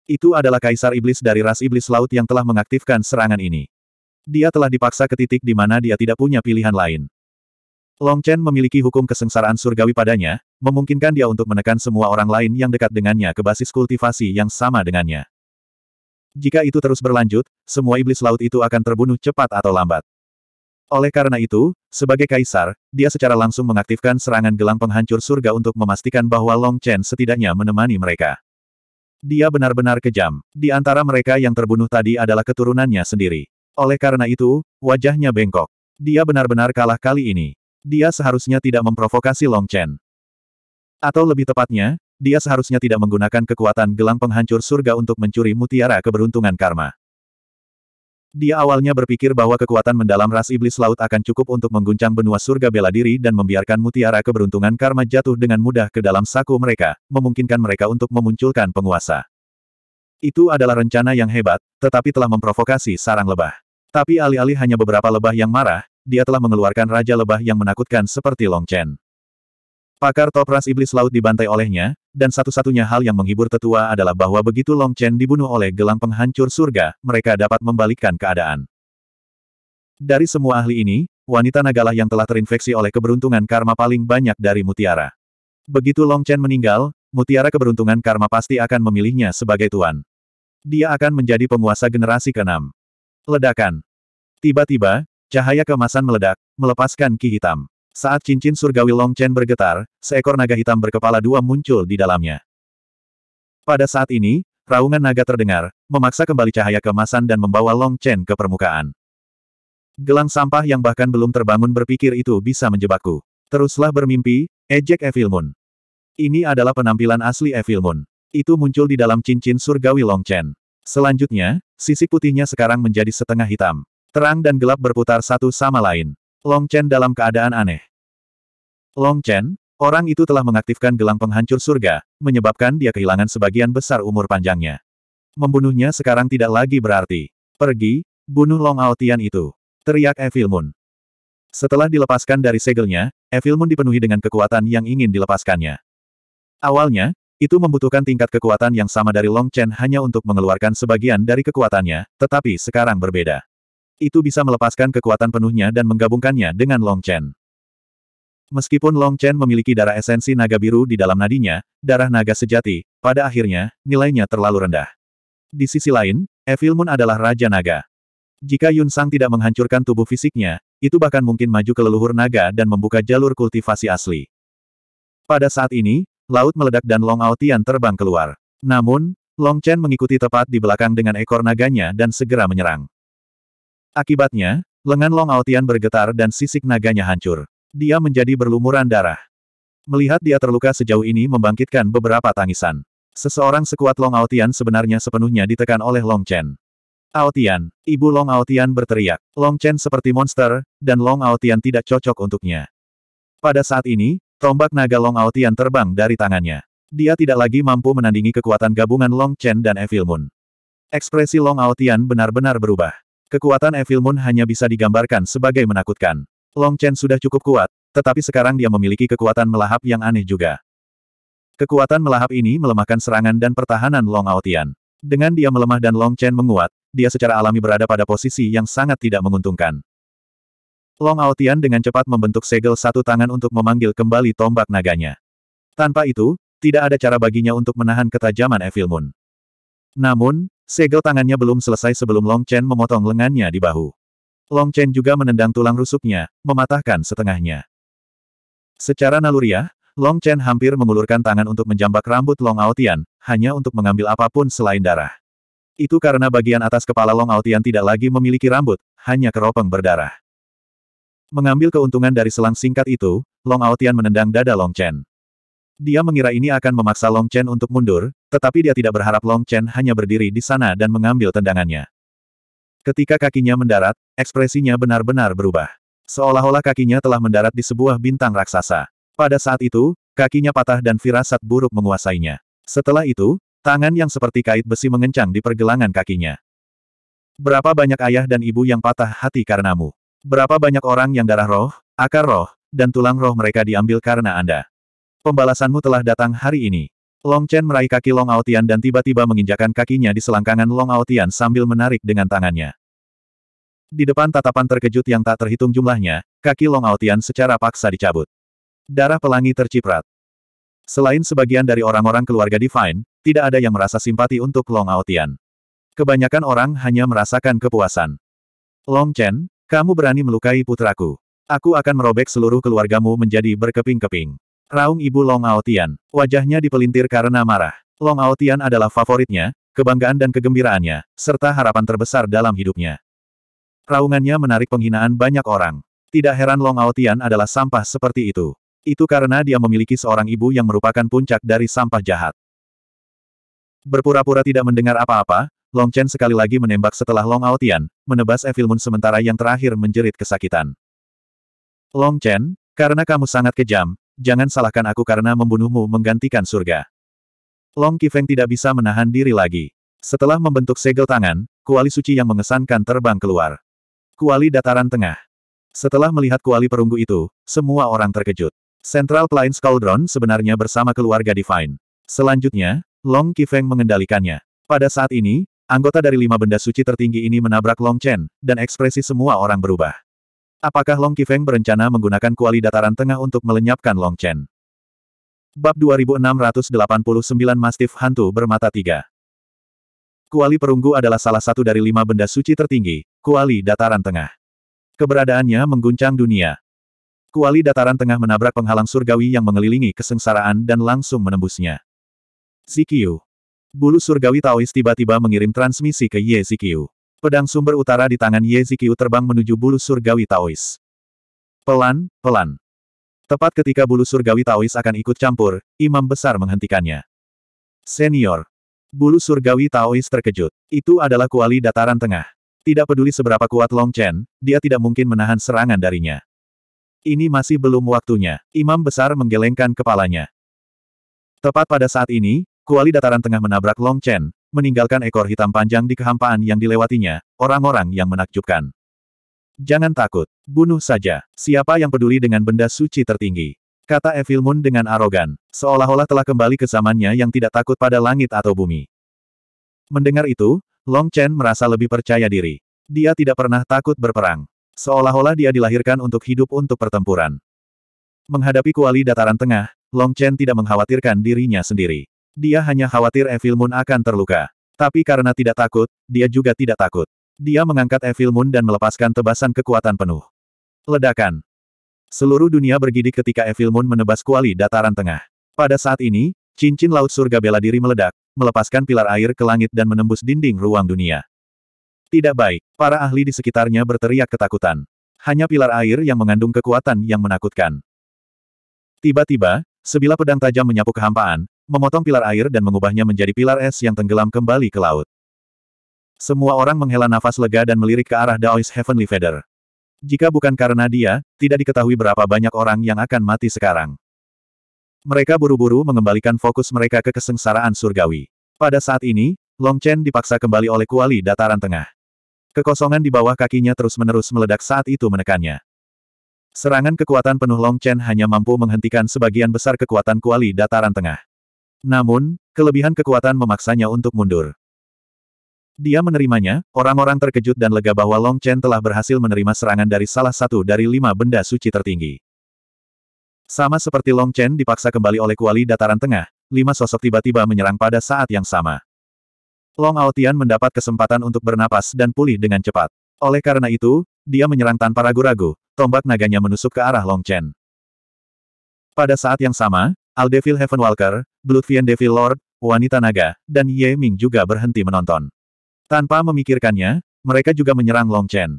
Itu adalah kaisar iblis dari ras iblis laut yang telah mengaktifkan serangan ini. Dia telah dipaksa ke titik di mana dia tidak punya pilihan lain. Long Chen memiliki hukum kesengsaraan surgawi padanya, memungkinkan dia untuk menekan semua orang lain yang dekat dengannya ke basis kultivasi yang sama dengannya. Jika itu terus berlanjut, semua iblis laut itu akan terbunuh cepat atau lambat. Oleh karena itu, sebagai kaisar, dia secara langsung mengaktifkan serangan gelang penghancur surga untuk memastikan bahwa Long Chen setidaknya menemani mereka. Dia benar-benar kejam. Di antara mereka yang terbunuh tadi adalah keturunannya sendiri. Oleh karena itu, wajahnya bengkok. Dia benar-benar kalah kali ini. Dia seharusnya tidak memprovokasi Long Chen. Atau lebih tepatnya, dia seharusnya tidak menggunakan kekuatan gelang penghancur surga untuk mencuri mutiara keberuntungan karma. Dia awalnya berpikir bahwa kekuatan mendalam ras iblis laut akan cukup untuk mengguncang benua surga bela diri dan membiarkan mutiara keberuntungan karma jatuh dengan mudah ke dalam saku mereka, memungkinkan mereka untuk memunculkan penguasa. Itu adalah rencana yang hebat, tetapi telah memprovokasi sarang lebah. Tapi alih-alih hanya beberapa lebah yang marah, dia telah mengeluarkan raja lebah yang menakutkan seperti Long Chen. Pakar top ras iblis laut dibantai olehnya, dan satu-satunya hal yang menghibur tetua adalah bahwa begitu Long Chen dibunuh oleh gelang penghancur surga, mereka dapat membalikkan keadaan. Dari semua ahli ini, wanita nagalah yang telah terinfeksi oleh keberuntungan karma paling banyak dari mutiara. Begitu Long Chen meninggal, mutiara keberuntungan karma pasti akan memilihnya sebagai tuan. Dia akan menjadi penguasa generasi keenam. Ledakan. Tiba-tiba, cahaya kemasan meledak, melepaskan ki hitam. Saat cincin surgawi Long Chen bergetar, seekor naga hitam berkepala dua muncul di dalamnya. Pada saat ini, raungan naga terdengar, memaksa kembali cahaya kemasan dan membawa Long Chen ke permukaan. Gelang sampah yang bahkan belum terbangun berpikir itu bisa menjebakku. Teruslah bermimpi, ejek Evil Moon. Ini adalah penampilan asli Evil Moon. Itu muncul di dalam cincin surgawi Long Chen. Selanjutnya, sisi putihnya sekarang menjadi setengah hitam. Terang dan gelap berputar satu sama lain. Long Chen dalam keadaan aneh. Long Chen, orang itu telah mengaktifkan gelang penghancur surga, menyebabkan dia kehilangan sebagian besar umur panjangnya. Membunuhnya sekarang tidak lagi berarti. Pergi, bunuh Long Aotian itu. Teriak Evil Moon. Setelah dilepaskan dari segelnya, Evil Moon dipenuhi dengan kekuatan yang ingin dilepaskannya. Awalnya, itu membutuhkan tingkat kekuatan yang sama dari Long Chen hanya untuk mengeluarkan sebagian dari kekuatannya, tetapi sekarang berbeda itu bisa melepaskan kekuatan penuhnya dan menggabungkannya dengan Long Chen. Meskipun Long Chen memiliki darah esensi naga biru di dalam nadinya, darah naga sejati, pada akhirnya, nilainya terlalu rendah. Di sisi lain, Evil Moon adalah Raja Naga. Jika Yun Sang tidak menghancurkan tubuh fisiknya, itu bahkan mungkin maju ke leluhur naga dan membuka jalur kultivasi asli. Pada saat ini, laut meledak dan Long Aotian terbang keluar. Namun, Long Chen mengikuti tepat di belakang dengan ekor naganya dan segera menyerang. Akibatnya, lengan Long Aotian bergetar dan sisik naganya hancur. Dia menjadi berlumuran darah. Melihat dia terluka sejauh ini membangkitkan beberapa tangisan. Seseorang sekuat Long Aotian sebenarnya sepenuhnya ditekan oleh Long Chen. Aotian, ibu Long Aotian berteriak. Long Chen seperti monster, dan Long Aotian tidak cocok untuknya. Pada saat ini, tombak naga Long Aotian terbang dari tangannya. Dia tidak lagi mampu menandingi kekuatan gabungan Long Chen dan Evil Moon. Ekspresi Long Aotian benar-benar berubah. Kekuatan Evil Moon hanya bisa digambarkan sebagai menakutkan. Long Chen sudah cukup kuat, tetapi sekarang dia memiliki kekuatan melahap yang aneh juga. Kekuatan melahap ini melemahkan serangan dan pertahanan Long Aotian. Dengan dia melemah dan Long Chen menguat, dia secara alami berada pada posisi yang sangat tidak menguntungkan. Long Aotian dengan cepat membentuk segel satu tangan untuk memanggil kembali tombak naganya. Tanpa itu, tidak ada cara baginya untuk menahan ketajaman Evil Moon. Namun, Segel tangannya belum selesai sebelum Long Chen memotong lengannya di bahu. Long Chen juga menendang tulang rusuknya, mematahkan setengahnya. Secara naluriah, Long Chen hampir mengulurkan tangan untuk menjambak rambut Long Aotian, hanya untuk mengambil apapun selain darah. Itu karena bagian atas kepala Long Aotian tidak lagi memiliki rambut, hanya keropeng berdarah. Mengambil keuntungan dari selang singkat itu, Long Aotian menendang dada Long Chen. Dia mengira ini akan memaksa Long Chen untuk mundur, tetapi dia tidak berharap Long Chen hanya berdiri di sana dan mengambil tendangannya. Ketika kakinya mendarat, ekspresinya benar-benar berubah. Seolah-olah kakinya telah mendarat di sebuah bintang raksasa. Pada saat itu, kakinya patah dan firasat buruk menguasainya. Setelah itu, tangan yang seperti kait besi mengencang di pergelangan kakinya. Berapa banyak ayah dan ibu yang patah hati karenamu? Berapa banyak orang yang darah roh, akar roh, dan tulang roh mereka diambil karena Anda? Pembalasanmu telah datang hari ini. Long Chen meraih kaki Long Aotian dan tiba-tiba menginjakan kakinya di selangkangan Long Aotian sambil menarik dengan tangannya. Di depan tatapan terkejut yang tak terhitung jumlahnya, kaki Long Aotian secara paksa dicabut. Darah pelangi terciprat. Selain sebagian dari orang-orang keluarga Divine, tidak ada yang merasa simpati untuk Long Aotian. Kebanyakan orang hanya merasakan kepuasan. Long Chen, kamu berani melukai putraku. Aku akan merobek seluruh keluargamu menjadi berkeping-keping. Raung ibu Long Aotian. Wajahnya dipelintir karena marah. Long Aotian adalah favoritnya, kebanggaan dan kegembiraannya, serta harapan terbesar dalam hidupnya. Raungannya menarik penghinaan banyak orang. Tidak heran Long Aotian adalah sampah seperti itu. Itu karena dia memiliki seorang ibu yang merupakan puncak dari sampah jahat. Berpura-pura tidak mendengar apa-apa, Long Chen sekali lagi menembak setelah Long Aotian, menebas Evil Moon sementara yang terakhir menjerit kesakitan. Long Chen, karena kamu sangat kejam, jangan salahkan aku karena membunuhmu menggantikan surga. Long Kifeng tidak bisa menahan diri lagi. Setelah membentuk segel tangan, kuali suci yang mengesankan terbang keluar. Kuali dataran tengah. Setelah melihat kuali perunggu itu, semua orang terkejut. Central Plains Cauldron sebenarnya bersama keluarga Divine. Selanjutnya, Long Kifeng mengendalikannya. Pada saat ini, anggota dari lima benda suci tertinggi ini menabrak Long Chen, dan ekspresi semua orang berubah. Apakah Long Qifeng berencana menggunakan kuali dataran tengah untuk melenyapkan Long Chen? Bab 2689 Mastiff Hantu Bermata Tiga Kuali perunggu adalah salah satu dari lima benda suci tertinggi, kuali dataran tengah. Keberadaannya mengguncang dunia. Kuali dataran tengah menabrak penghalang surgawi yang mengelilingi kesengsaraan dan langsung menembusnya. Zikiu. Bulu surgawi Taois tiba-tiba mengirim transmisi ke Ye Zikiu. Pedang sumber utara di tangan Ye Zikiu terbang menuju bulu surgawi Taois. Pelan, pelan. Tepat ketika bulu surgawi Taois akan ikut campur, imam besar menghentikannya. Senior. Bulu surgawi Taois terkejut. Itu adalah kuali dataran tengah. Tidak peduli seberapa kuat Long Chen, dia tidak mungkin menahan serangan darinya. Ini masih belum waktunya. Imam besar menggelengkan kepalanya. Tepat pada saat ini, kuali dataran tengah menabrak Long Chen, meninggalkan ekor hitam panjang di kehampaan yang dilewatinya, orang-orang yang menakjubkan. Jangan takut, bunuh saja. Siapa yang peduli dengan benda suci tertinggi? Kata Evil Moon dengan arogan, seolah-olah telah kembali ke zamannya yang tidak takut pada langit atau bumi. Mendengar itu, Long Chen merasa lebih percaya diri. Dia tidak pernah takut berperang. Seolah-olah dia dilahirkan untuk hidup untuk pertempuran. Menghadapi kuali dataran tengah, Long Chen tidak mengkhawatirkan dirinya sendiri. Dia hanya khawatir Evil Moon akan terluka. Tapi karena tidak takut, dia juga tidak takut. Dia mengangkat Evil Moon dan melepaskan tebasan kekuatan penuh. Ledakan. Seluruh dunia bergidik ketika Evil Moon menebas kuali dataran tengah. Pada saat ini, cincin laut surga bela diri meledak, melepaskan pilar air ke langit dan menembus dinding ruang dunia. Tidak baik, para ahli di sekitarnya berteriak ketakutan. Hanya pilar air yang mengandung kekuatan yang menakutkan. Tiba-tiba, sebilah pedang tajam menyapu kehampaan, memotong pilar air dan mengubahnya menjadi pilar es yang tenggelam kembali ke laut. Semua orang menghela nafas lega dan melirik ke arah Daoist Heavenly Feather. Jika bukan karena dia, tidak diketahui berapa banyak orang yang akan mati sekarang. Mereka buru-buru mengembalikan fokus mereka ke kesengsaraan surgawi. Pada saat ini, Long Chen dipaksa kembali oleh kuali dataran tengah. Kekosongan di bawah kakinya terus-menerus meledak saat itu menekannya. Serangan kekuatan penuh Long Chen hanya mampu menghentikan sebagian besar kekuatan kuali dataran tengah. Namun, kelebihan kekuatan memaksanya untuk mundur. Dia menerimanya, orang-orang terkejut dan lega bahwa Long Chen telah berhasil menerima serangan dari salah satu dari lima benda suci tertinggi. Sama seperti Long Chen dipaksa kembali oleh kuali dataran tengah, lima sosok tiba-tiba menyerang pada saat yang sama. Long Aotian mendapat kesempatan untuk bernapas dan pulih dengan cepat. Oleh karena itu, dia menyerang tanpa ragu-ragu, tombak naganya menusuk ke arah Long Chen. Pada saat yang sama, Heaven Heavenwalker, Bloodfiend Devil Lord, wanita naga, dan Ye Ming juga berhenti menonton. Tanpa memikirkannya, mereka juga menyerang Long Chen.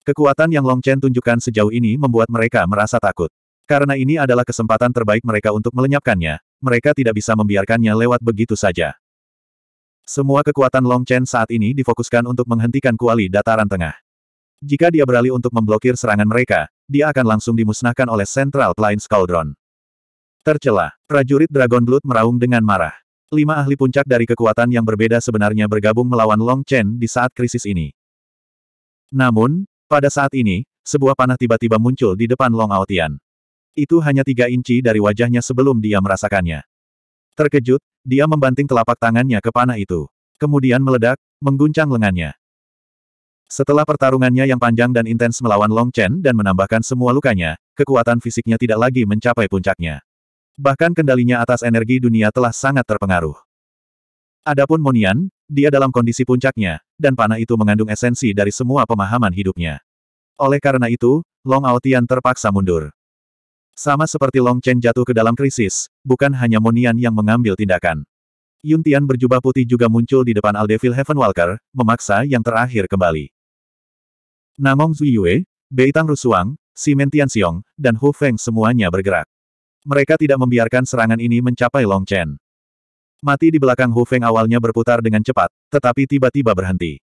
Kekuatan yang Long Chen tunjukkan sejauh ini membuat mereka merasa takut. Karena ini adalah kesempatan terbaik mereka untuk melenyapkannya, mereka tidak bisa membiarkannya lewat begitu saja. Semua kekuatan Long Chen saat ini difokuskan untuk menghentikan kuali dataran tengah. Jika dia beralih untuk memblokir serangan mereka, dia akan langsung dimusnahkan oleh Central Plains Cauldron. Tercela, prajurit Dragon Blood meraung dengan marah. Lima ahli puncak dari kekuatan yang berbeda sebenarnya bergabung melawan Long Chen di saat krisis ini. Namun, pada saat ini, sebuah panah tiba-tiba muncul di depan Long Aotian. Itu hanya tiga inci dari wajahnya sebelum dia merasakannya. Terkejut, dia membanting telapak tangannya ke panah itu. Kemudian meledak, mengguncang lengannya. Setelah pertarungannya yang panjang dan intens melawan Long Chen dan menambahkan semua lukanya, kekuatan fisiknya tidak lagi mencapai puncaknya bahkan kendalinya atas energi dunia telah sangat terpengaruh. Adapun Monian, dia dalam kondisi puncaknya, dan panah itu mengandung esensi dari semua pemahaman hidupnya. Oleh karena itu, Long Aotian terpaksa mundur. Sama seperti Long Chen jatuh ke dalam krisis, bukan hanya Monian yang mengambil tindakan. Yun Tian berjubah putih juga muncul di depan Aldevil Heavenwalker, memaksa yang terakhir kembali. Namong Zuyue, Beitang Rusuang, Simen Tian Xiong, dan Hu Feng semuanya bergerak. Mereka tidak membiarkan serangan ini mencapai Long Chen. Mati di belakang Hu Feng awalnya berputar dengan cepat, tetapi tiba-tiba berhenti.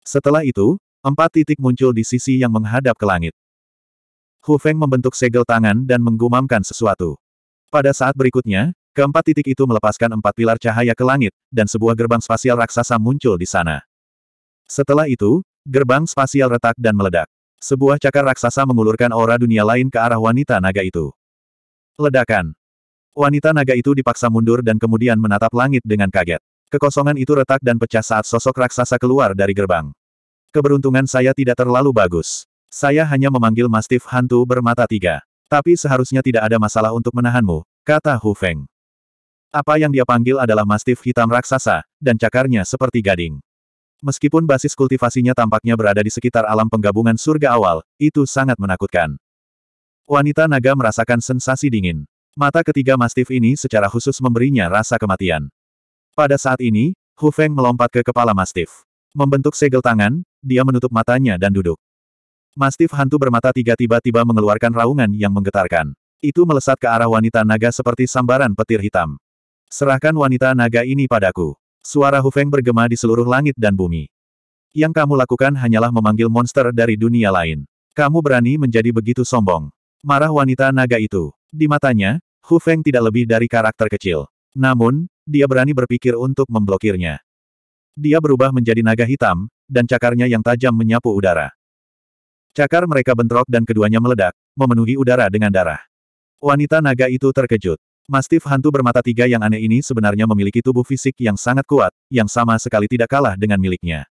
Setelah itu, empat titik muncul di sisi yang menghadap ke langit. Hu Feng membentuk segel tangan dan menggumamkan sesuatu. Pada saat berikutnya, keempat titik itu melepaskan empat pilar cahaya ke langit, dan sebuah gerbang spasial raksasa muncul di sana. Setelah itu, gerbang spasial retak dan meledak. Sebuah cakar raksasa mengulurkan aura dunia lain ke arah wanita naga itu. Ledakan. Wanita naga itu dipaksa mundur dan kemudian menatap langit dengan kaget. Kekosongan itu retak dan pecah saat sosok raksasa keluar dari gerbang. Keberuntungan saya tidak terlalu bagus. Saya hanya memanggil mastif hantu bermata tiga. Tapi seharusnya tidak ada masalah untuk menahanmu, kata Hu Feng. Apa yang dia panggil adalah mastif hitam raksasa, dan cakarnya seperti gading. Meskipun basis kultivasinya tampaknya berada di sekitar alam penggabungan surga awal, itu sangat menakutkan. Wanita naga merasakan sensasi dingin. Mata ketiga mastif ini secara khusus memberinya rasa kematian. Pada saat ini, Hu Feng melompat ke kepala mastif. Membentuk segel tangan, dia menutup matanya dan duduk. Mastif hantu bermata tiga tiba-tiba mengeluarkan raungan yang menggetarkan. Itu melesat ke arah wanita naga seperti sambaran petir hitam. Serahkan wanita naga ini padaku. Suara Hu Feng bergema di seluruh langit dan bumi. Yang kamu lakukan hanyalah memanggil monster dari dunia lain. Kamu berani menjadi begitu sombong. Marah wanita naga itu. Di matanya, Hu Feng tidak lebih dari karakter kecil. Namun, dia berani berpikir untuk memblokirnya. Dia berubah menjadi naga hitam, dan cakarnya yang tajam menyapu udara. Cakar mereka bentrok dan keduanya meledak, memenuhi udara dengan darah. Wanita naga itu terkejut. Mastif hantu bermata tiga yang aneh ini sebenarnya memiliki tubuh fisik yang sangat kuat, yang sama sekali tidak kalah dengan miliknya.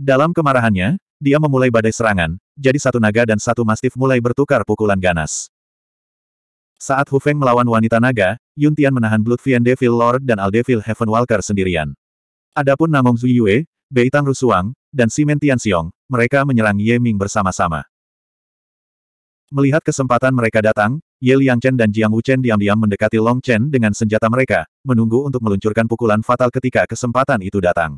Dalam kemarahannya, dia memulai badai serangan, jadi satu naga dan satu mastif mulai bertukar pukulan ganas. Saat Hu Feng melawan wanita naga, Yun Tian menahan Blood Bloodfiend Devil Lord dan Aldevil Walker sendirian. Adapun Namong Yue, Bei Tang Rusuang, dan Simen Xiong, mereka menyerang Ye Ming bersama-sama. Melihat kesempatan mereka datang, Ye Liang Chen dan Jiang Wu Chen diam-diam mendekati Long Chen dengan senjata mereka, menunggu untuk meluncurkan pukulan fatal ketika kesempatan itu datang.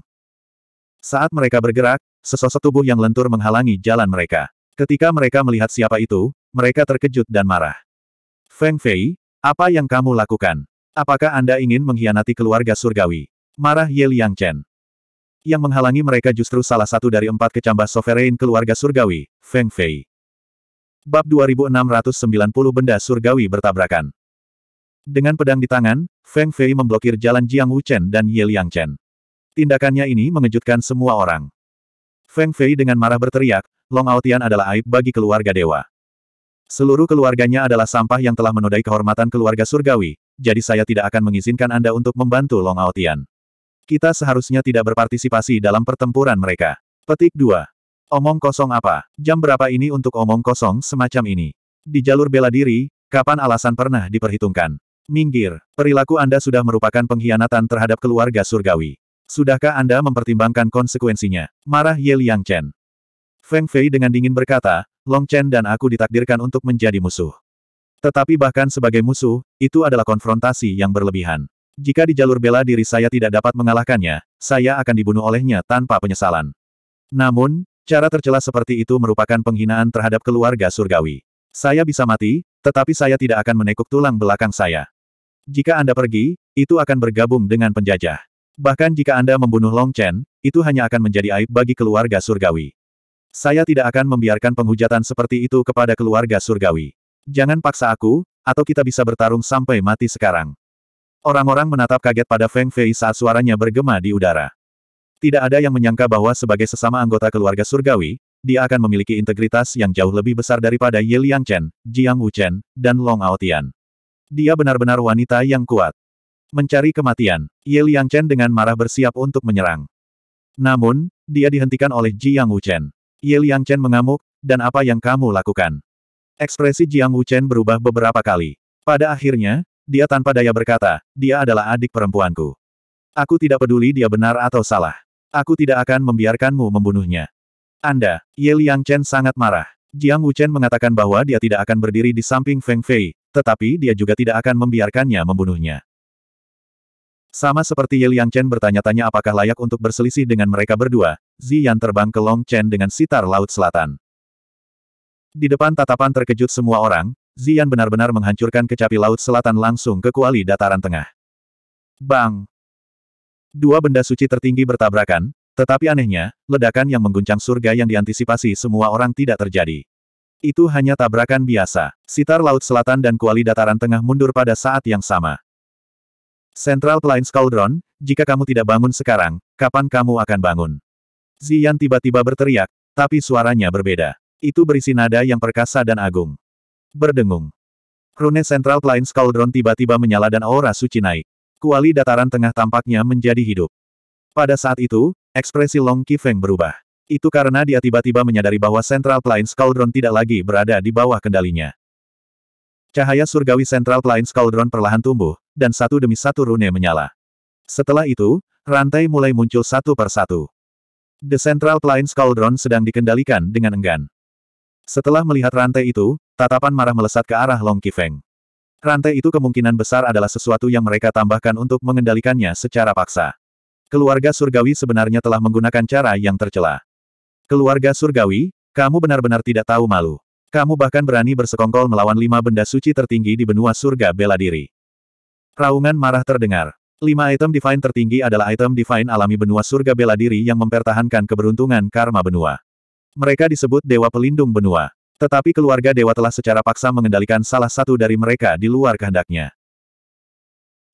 Saat mereka bergerak, Sesosok tubuh yang lentur menghalangi jalan mereka. Ketika mereka melihat siapa itu, mereka terkejut dan marah. Feng Fei, apa yang kamu lakukan? Apakah Anda ingin mengkhianati keluarga surgawi? Marah Ye Liang Chen. Yang menghalangi mereka justru salah satu dari empat kecambah sovereign keluarga surgawi, Feng Fei. Bab 2690 Benda Surgawi Bertabrakan Dengan pedang di tangan, Feng Fei memblokir jalan Jiang Wuchen dan Ye Liang Chen. Tindakannya ini mengejutkan semua orang. Feng Fei dengan marah berteriak, Long Aotian adalah aib bagi keluarga dewa. Seluruh keluarganya adalah sampah yang telah menodai kehormatan keluarga surgawi, jadi saya tidak akan mengizinkan Anda untuk membantu Long Aotian. Kita seharusnya tidak berpartisipasi dalam pertempuran mereka. Petik 2. Omong kosong apa? Jam berapa ini untuk omong kosong semacam ini? Di jalur bela diri, kapan alasan pernah diperhitungkan? Minggir, perilaku Anda sudah merupakan pengkhianatan terhadap keluarga surgawi. Sudahkah Anda mempertimbangkan konsekuensinya? Marah Ye Liang Chen. Feng Fei dengan dingin berkata, Long Chen dan aku ditakdirkan untuk menjadi musuh. Tetapi bahkan sebagai musuh, itu adalah konfrontasi yang berlebihan. Jika di jalur bela diri saya tidak dapat mengalahkannya, saya akan dibunuh olehnya tanpa penyesalan. Namun, cara tercela seperti itu merupakan penghinaan terhadap keluarga surgawi. Saya bisa mati, tetapi saya tidak akan menekuk tulang belakang saya. Jika Anda pergi, itu akan bergabung dengan penjajah. Bahkan jika Anda membunuh Long Chen, itu hanya akan menjadi aib bagi keluarga surgawi. Saya tidak akan membiarkan penghujatan seperti itu kepada keluarga surgawi. Jangan paksa aku, atau kita bisa bertarung sampai mati sekarang. Orang-orang menatap kaget pada Feng Fei saat suaranya bergema di udara. Tidak ada yang menyangka bahwa sebagai sesama anggota keluarga surgawi, dia akan memiliki integritas yang jauh lebih besar daripada Ye Liang Chen, Jiang Wu Chen, dan Long Ao Tian. Dia benar-benar wanita yang kuat. Mencari kematian, Ye Liang Chen dengan marah bersiap untuk menyerang. Namun, dia dihentikan oleh Jiang Wuchen. Ye Liang Chen mengamuk, dan apa yang kamu lakukan? Ekspresi Jiang Wuchen berubah beberapa kali. Pada akhirnya, dia tanpa daya berkata, dia adalah adik perempuanku. Aku tidak peduli dia benar atau salah. Aku tidak akan membiarkanmu membunuhnya. Anda, Ye Liang Chen sangat marah. Jiang Wuchen mengatakan bahwa dia tidak akan berdiri di samping Feng Fei, tetapi dia juga tidak akan membiarkannya membunuhnya. Sama seperti Ye Liang Chen bertanya-tanya apakah layak untuk berselisih dengan mereka berdua, Zi Yan terbang ke Long Chen dengan sitar laut selatan. Di depan tatapan terkejut semua orang, Zi Yan benar-benar menghancurkan kecapi laut selatan langsung ke kuali dataran tengah. Bang! Dua benda suci tertinggi bertabrakan, tetapi anehnya, ledakan yang mengguncang surga yang diantisipasi semua orang tidak terjadi. Itu hanya tabrakan biasa. Sitar laut selatan dan kuali dataran tengah mundur pada saat yang sama. Central Plains Cauldron, jika kamu tidak bangun sekarang, kapan kamu akan bangun? Zian tiba-tiba berteriak, tapi suaranya berbeda. Itu berisi nada yang perkasa dan agung. Berdengung. Rune Central Plains Cauldron tiba-tiba menyala dan aura suci naik. Kuali dataran tengah tampaknya menjadi hidup. Pada saat itu, ekspresi Long Kifeng berubah. Itu karena dia tiba-tiba menyadari bahwa Central Plains Cauldron tidak lagi berada di bawah kendalinya. Cahaya surgawi Central Plains Cauldron perlahan tumbuh, dan satu demi satu rune menyala. Setelah itu, rantai mulai muncul satu per satu. The Central Plains Cauldron sedang dikendalikan dengan enggan. Setelah melihat rantai itu, tatapan marah melesat ke arah Long Kifeng. Rantai itu kemungkinan besar adalah sesuatu yang mereka tambahkan untuk mengendalikannya secara paksa. Keluarga surgawi sebenarnya telah menggunakan cara yang tercela. Keluarga surgawi, kamu benar-benar tidak tahu malu. Kamu bahkan berani bersekongkol melawan lima benda suci tertinggi di benua surga bela diri. Raungan marah terdengar. Lima item divine tertinggi adalah item divine alami benua surga bela diri yang mempertahankan keberuntungan karma benua. Mereka disebut dewa pelindung benua. Tetapi keluarga dewa telah secara paksa mengendalikan salah satu dari mereka di luar kehendaknya.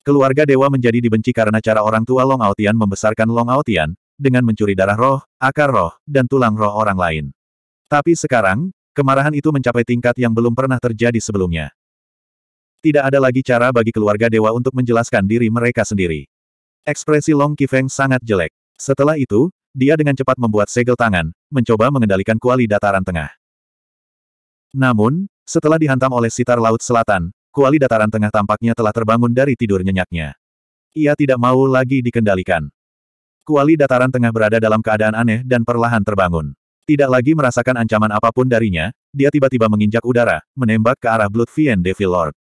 Keluarga dewa menjadi dibenci karena cara orang tua Long Aotian membesarkan Long Aotian, dengan mencuri darah roh, akar roh, dan tulang roh orang lain. Tapi sekarang, kemarahan itu mencapai tingkat yang belum pernah terjadi sebelumnya. Tidak ada lagi cara bagi keluarga dewa untuk menjelaskan diri mereka sendiri. Ekspresi Long Kifeng sangat jelek. Setelah itu, dia dengan cepat membuat segel tangan, mencoba mengendalikan kuali dataran tengah. Namun, setelah dihantam oleh sitar laut selatan, kuali dataran tengah tampaknya telah terbangun dari tidur nyenyaknya. Ia tidak mau lagi dikendalikan. Kuali dataran tengah berada dalam keadaan aneh dan perlahan terbangun. Tidak lagi merasakan ancaman apapun darinya, dia tiba-tiba menginjak udara, menembak ke arah Blood Fiend Devil Lord.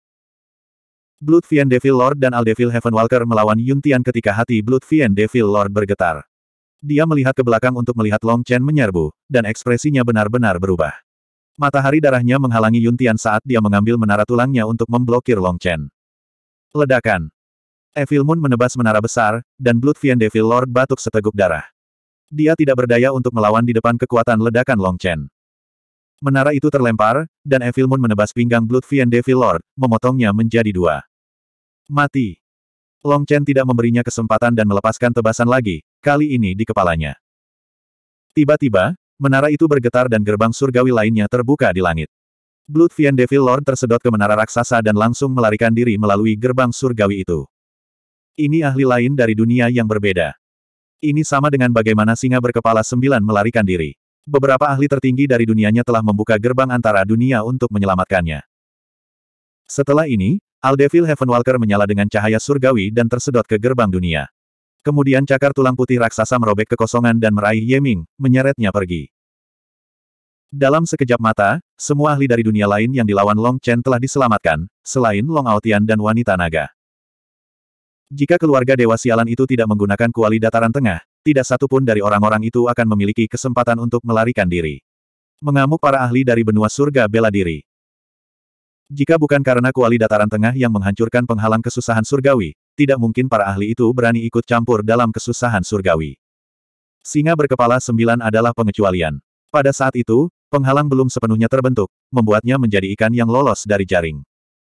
Blood Fiend Devil Lord dan Aldevil Heavenwalker melawan Yun Tian ketika hati Blood Fiend Devil Lord bergetar. Dia melihat ke belakang untuk melihat Long Chen menyerbu, dan ekspresinya benar-benar berubah. Matahari darahnya menghalangi Yun Tian saat dia mengambil menara tulangnya untuk memblokir Long Chen. Ledakan. Evil Moon menebas menara besar, dan Blood Fiend Devil Lord batuk seteguk darah. Dia tidak berdaya untuk melawan di depan kekuatan ledakan Long Chen. Menara itu terlempar, dan Evil Moon menebas pinggang Blood Fiend Devil Lord, memotongnya menjadi dua. Mati. Long Chen tidak memberinya kesempatan dan melepaskan tebasan lagi, kali ini di kepalanya. Tiba-tiba, menara itu bergetar dan gerbang surgawi lainnya terbuka di langit. Blood Bloodfiend Devil Lord tersedot ke menara raksasa dan langsung melarikan diri melalui gerbang surgawi itu. Ini ahli lain dari dunia yang berbeda. Ini sama dengan bagaimana singa berkepala sembilan melarikan diri. Beberapa ahli tertinggi dari dunianya telah membuka gerbang antara dunia untuk menyelamatkannya. Setelah ini, Aldevil Heavenwalker menyala dengan cahaya surgawi dan tersedot ke gerbang dunia. Kemudian cakar tulang putih raksasa merobek kekosongan dan meraih Yeming, menyeretnya pergi. Dalam sekejap mata, semua ahli dari dunia lain yang dilawan Long Chen telah diselamatkan, selain Long Aotian dan wanita naga. Jika keluarga Dewa Sialan itu tidak menggunakan kuali dataran tengah, tidak satupun dari orang-orang itu akan memiliki kesempatan untuk melarikan diri. Mengamuk para ahli dari benua surga bela diri. Jika bukan karena kuali dataran tengah yang menghancurkan penghalang kesusahan surgawi, tidak mungkin para ahli itu berani ikut campur dalam kesusahan surgawi. Singa berkepala sembilan adalah pengecualian. Pada saat itu, penghalang belum sepenuhnya terbentuk, membuatnya menjadi ikan yang lolos dari jaring.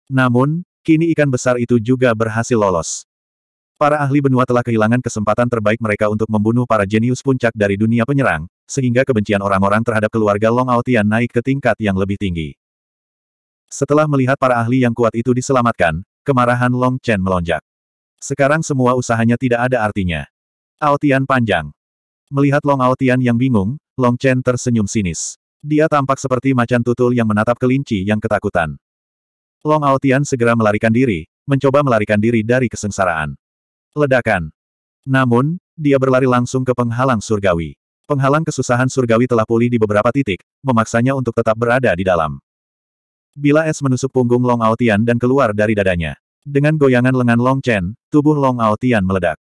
Namun, kini ikan besar itu juga berhasil lolos. Para ahli benua telah kehilangan kesempatan terbaik mereka untuk membunuh para jenius puncak dari dunia penyerang, sehingga kebencian orang-orang terhadap keluarga Long Aotian naik ke tingkat yang lebih tinggi. Setelah melihat para ahli yang kuat itu diselamatkan, kemarahan Long Chen melonjak. Sekarang semua usahanya tidak ada artinya. Aotian panjang. Melihat Long Aotian yang bingung, Long Chen tersenyum sinis. Dia tampak seperti macan tutul yang menatap kelinci yang ketakutan. Long Aotian segera melarikan diri, mencoba melarikan diri dari kesengsaraan. Ledakan. Namun, dia berlari langsung ke penghalang surgawi. Penghalang kesusahan surgawi telah pulih di beberapa titik, memaksanya untuk tetap berada di dalam. Bila es menusuk punggung Long Aotian dan keluar dari dadanya. Dengan goyangan lengan Long Chen, tubuh Long Aotian meledak.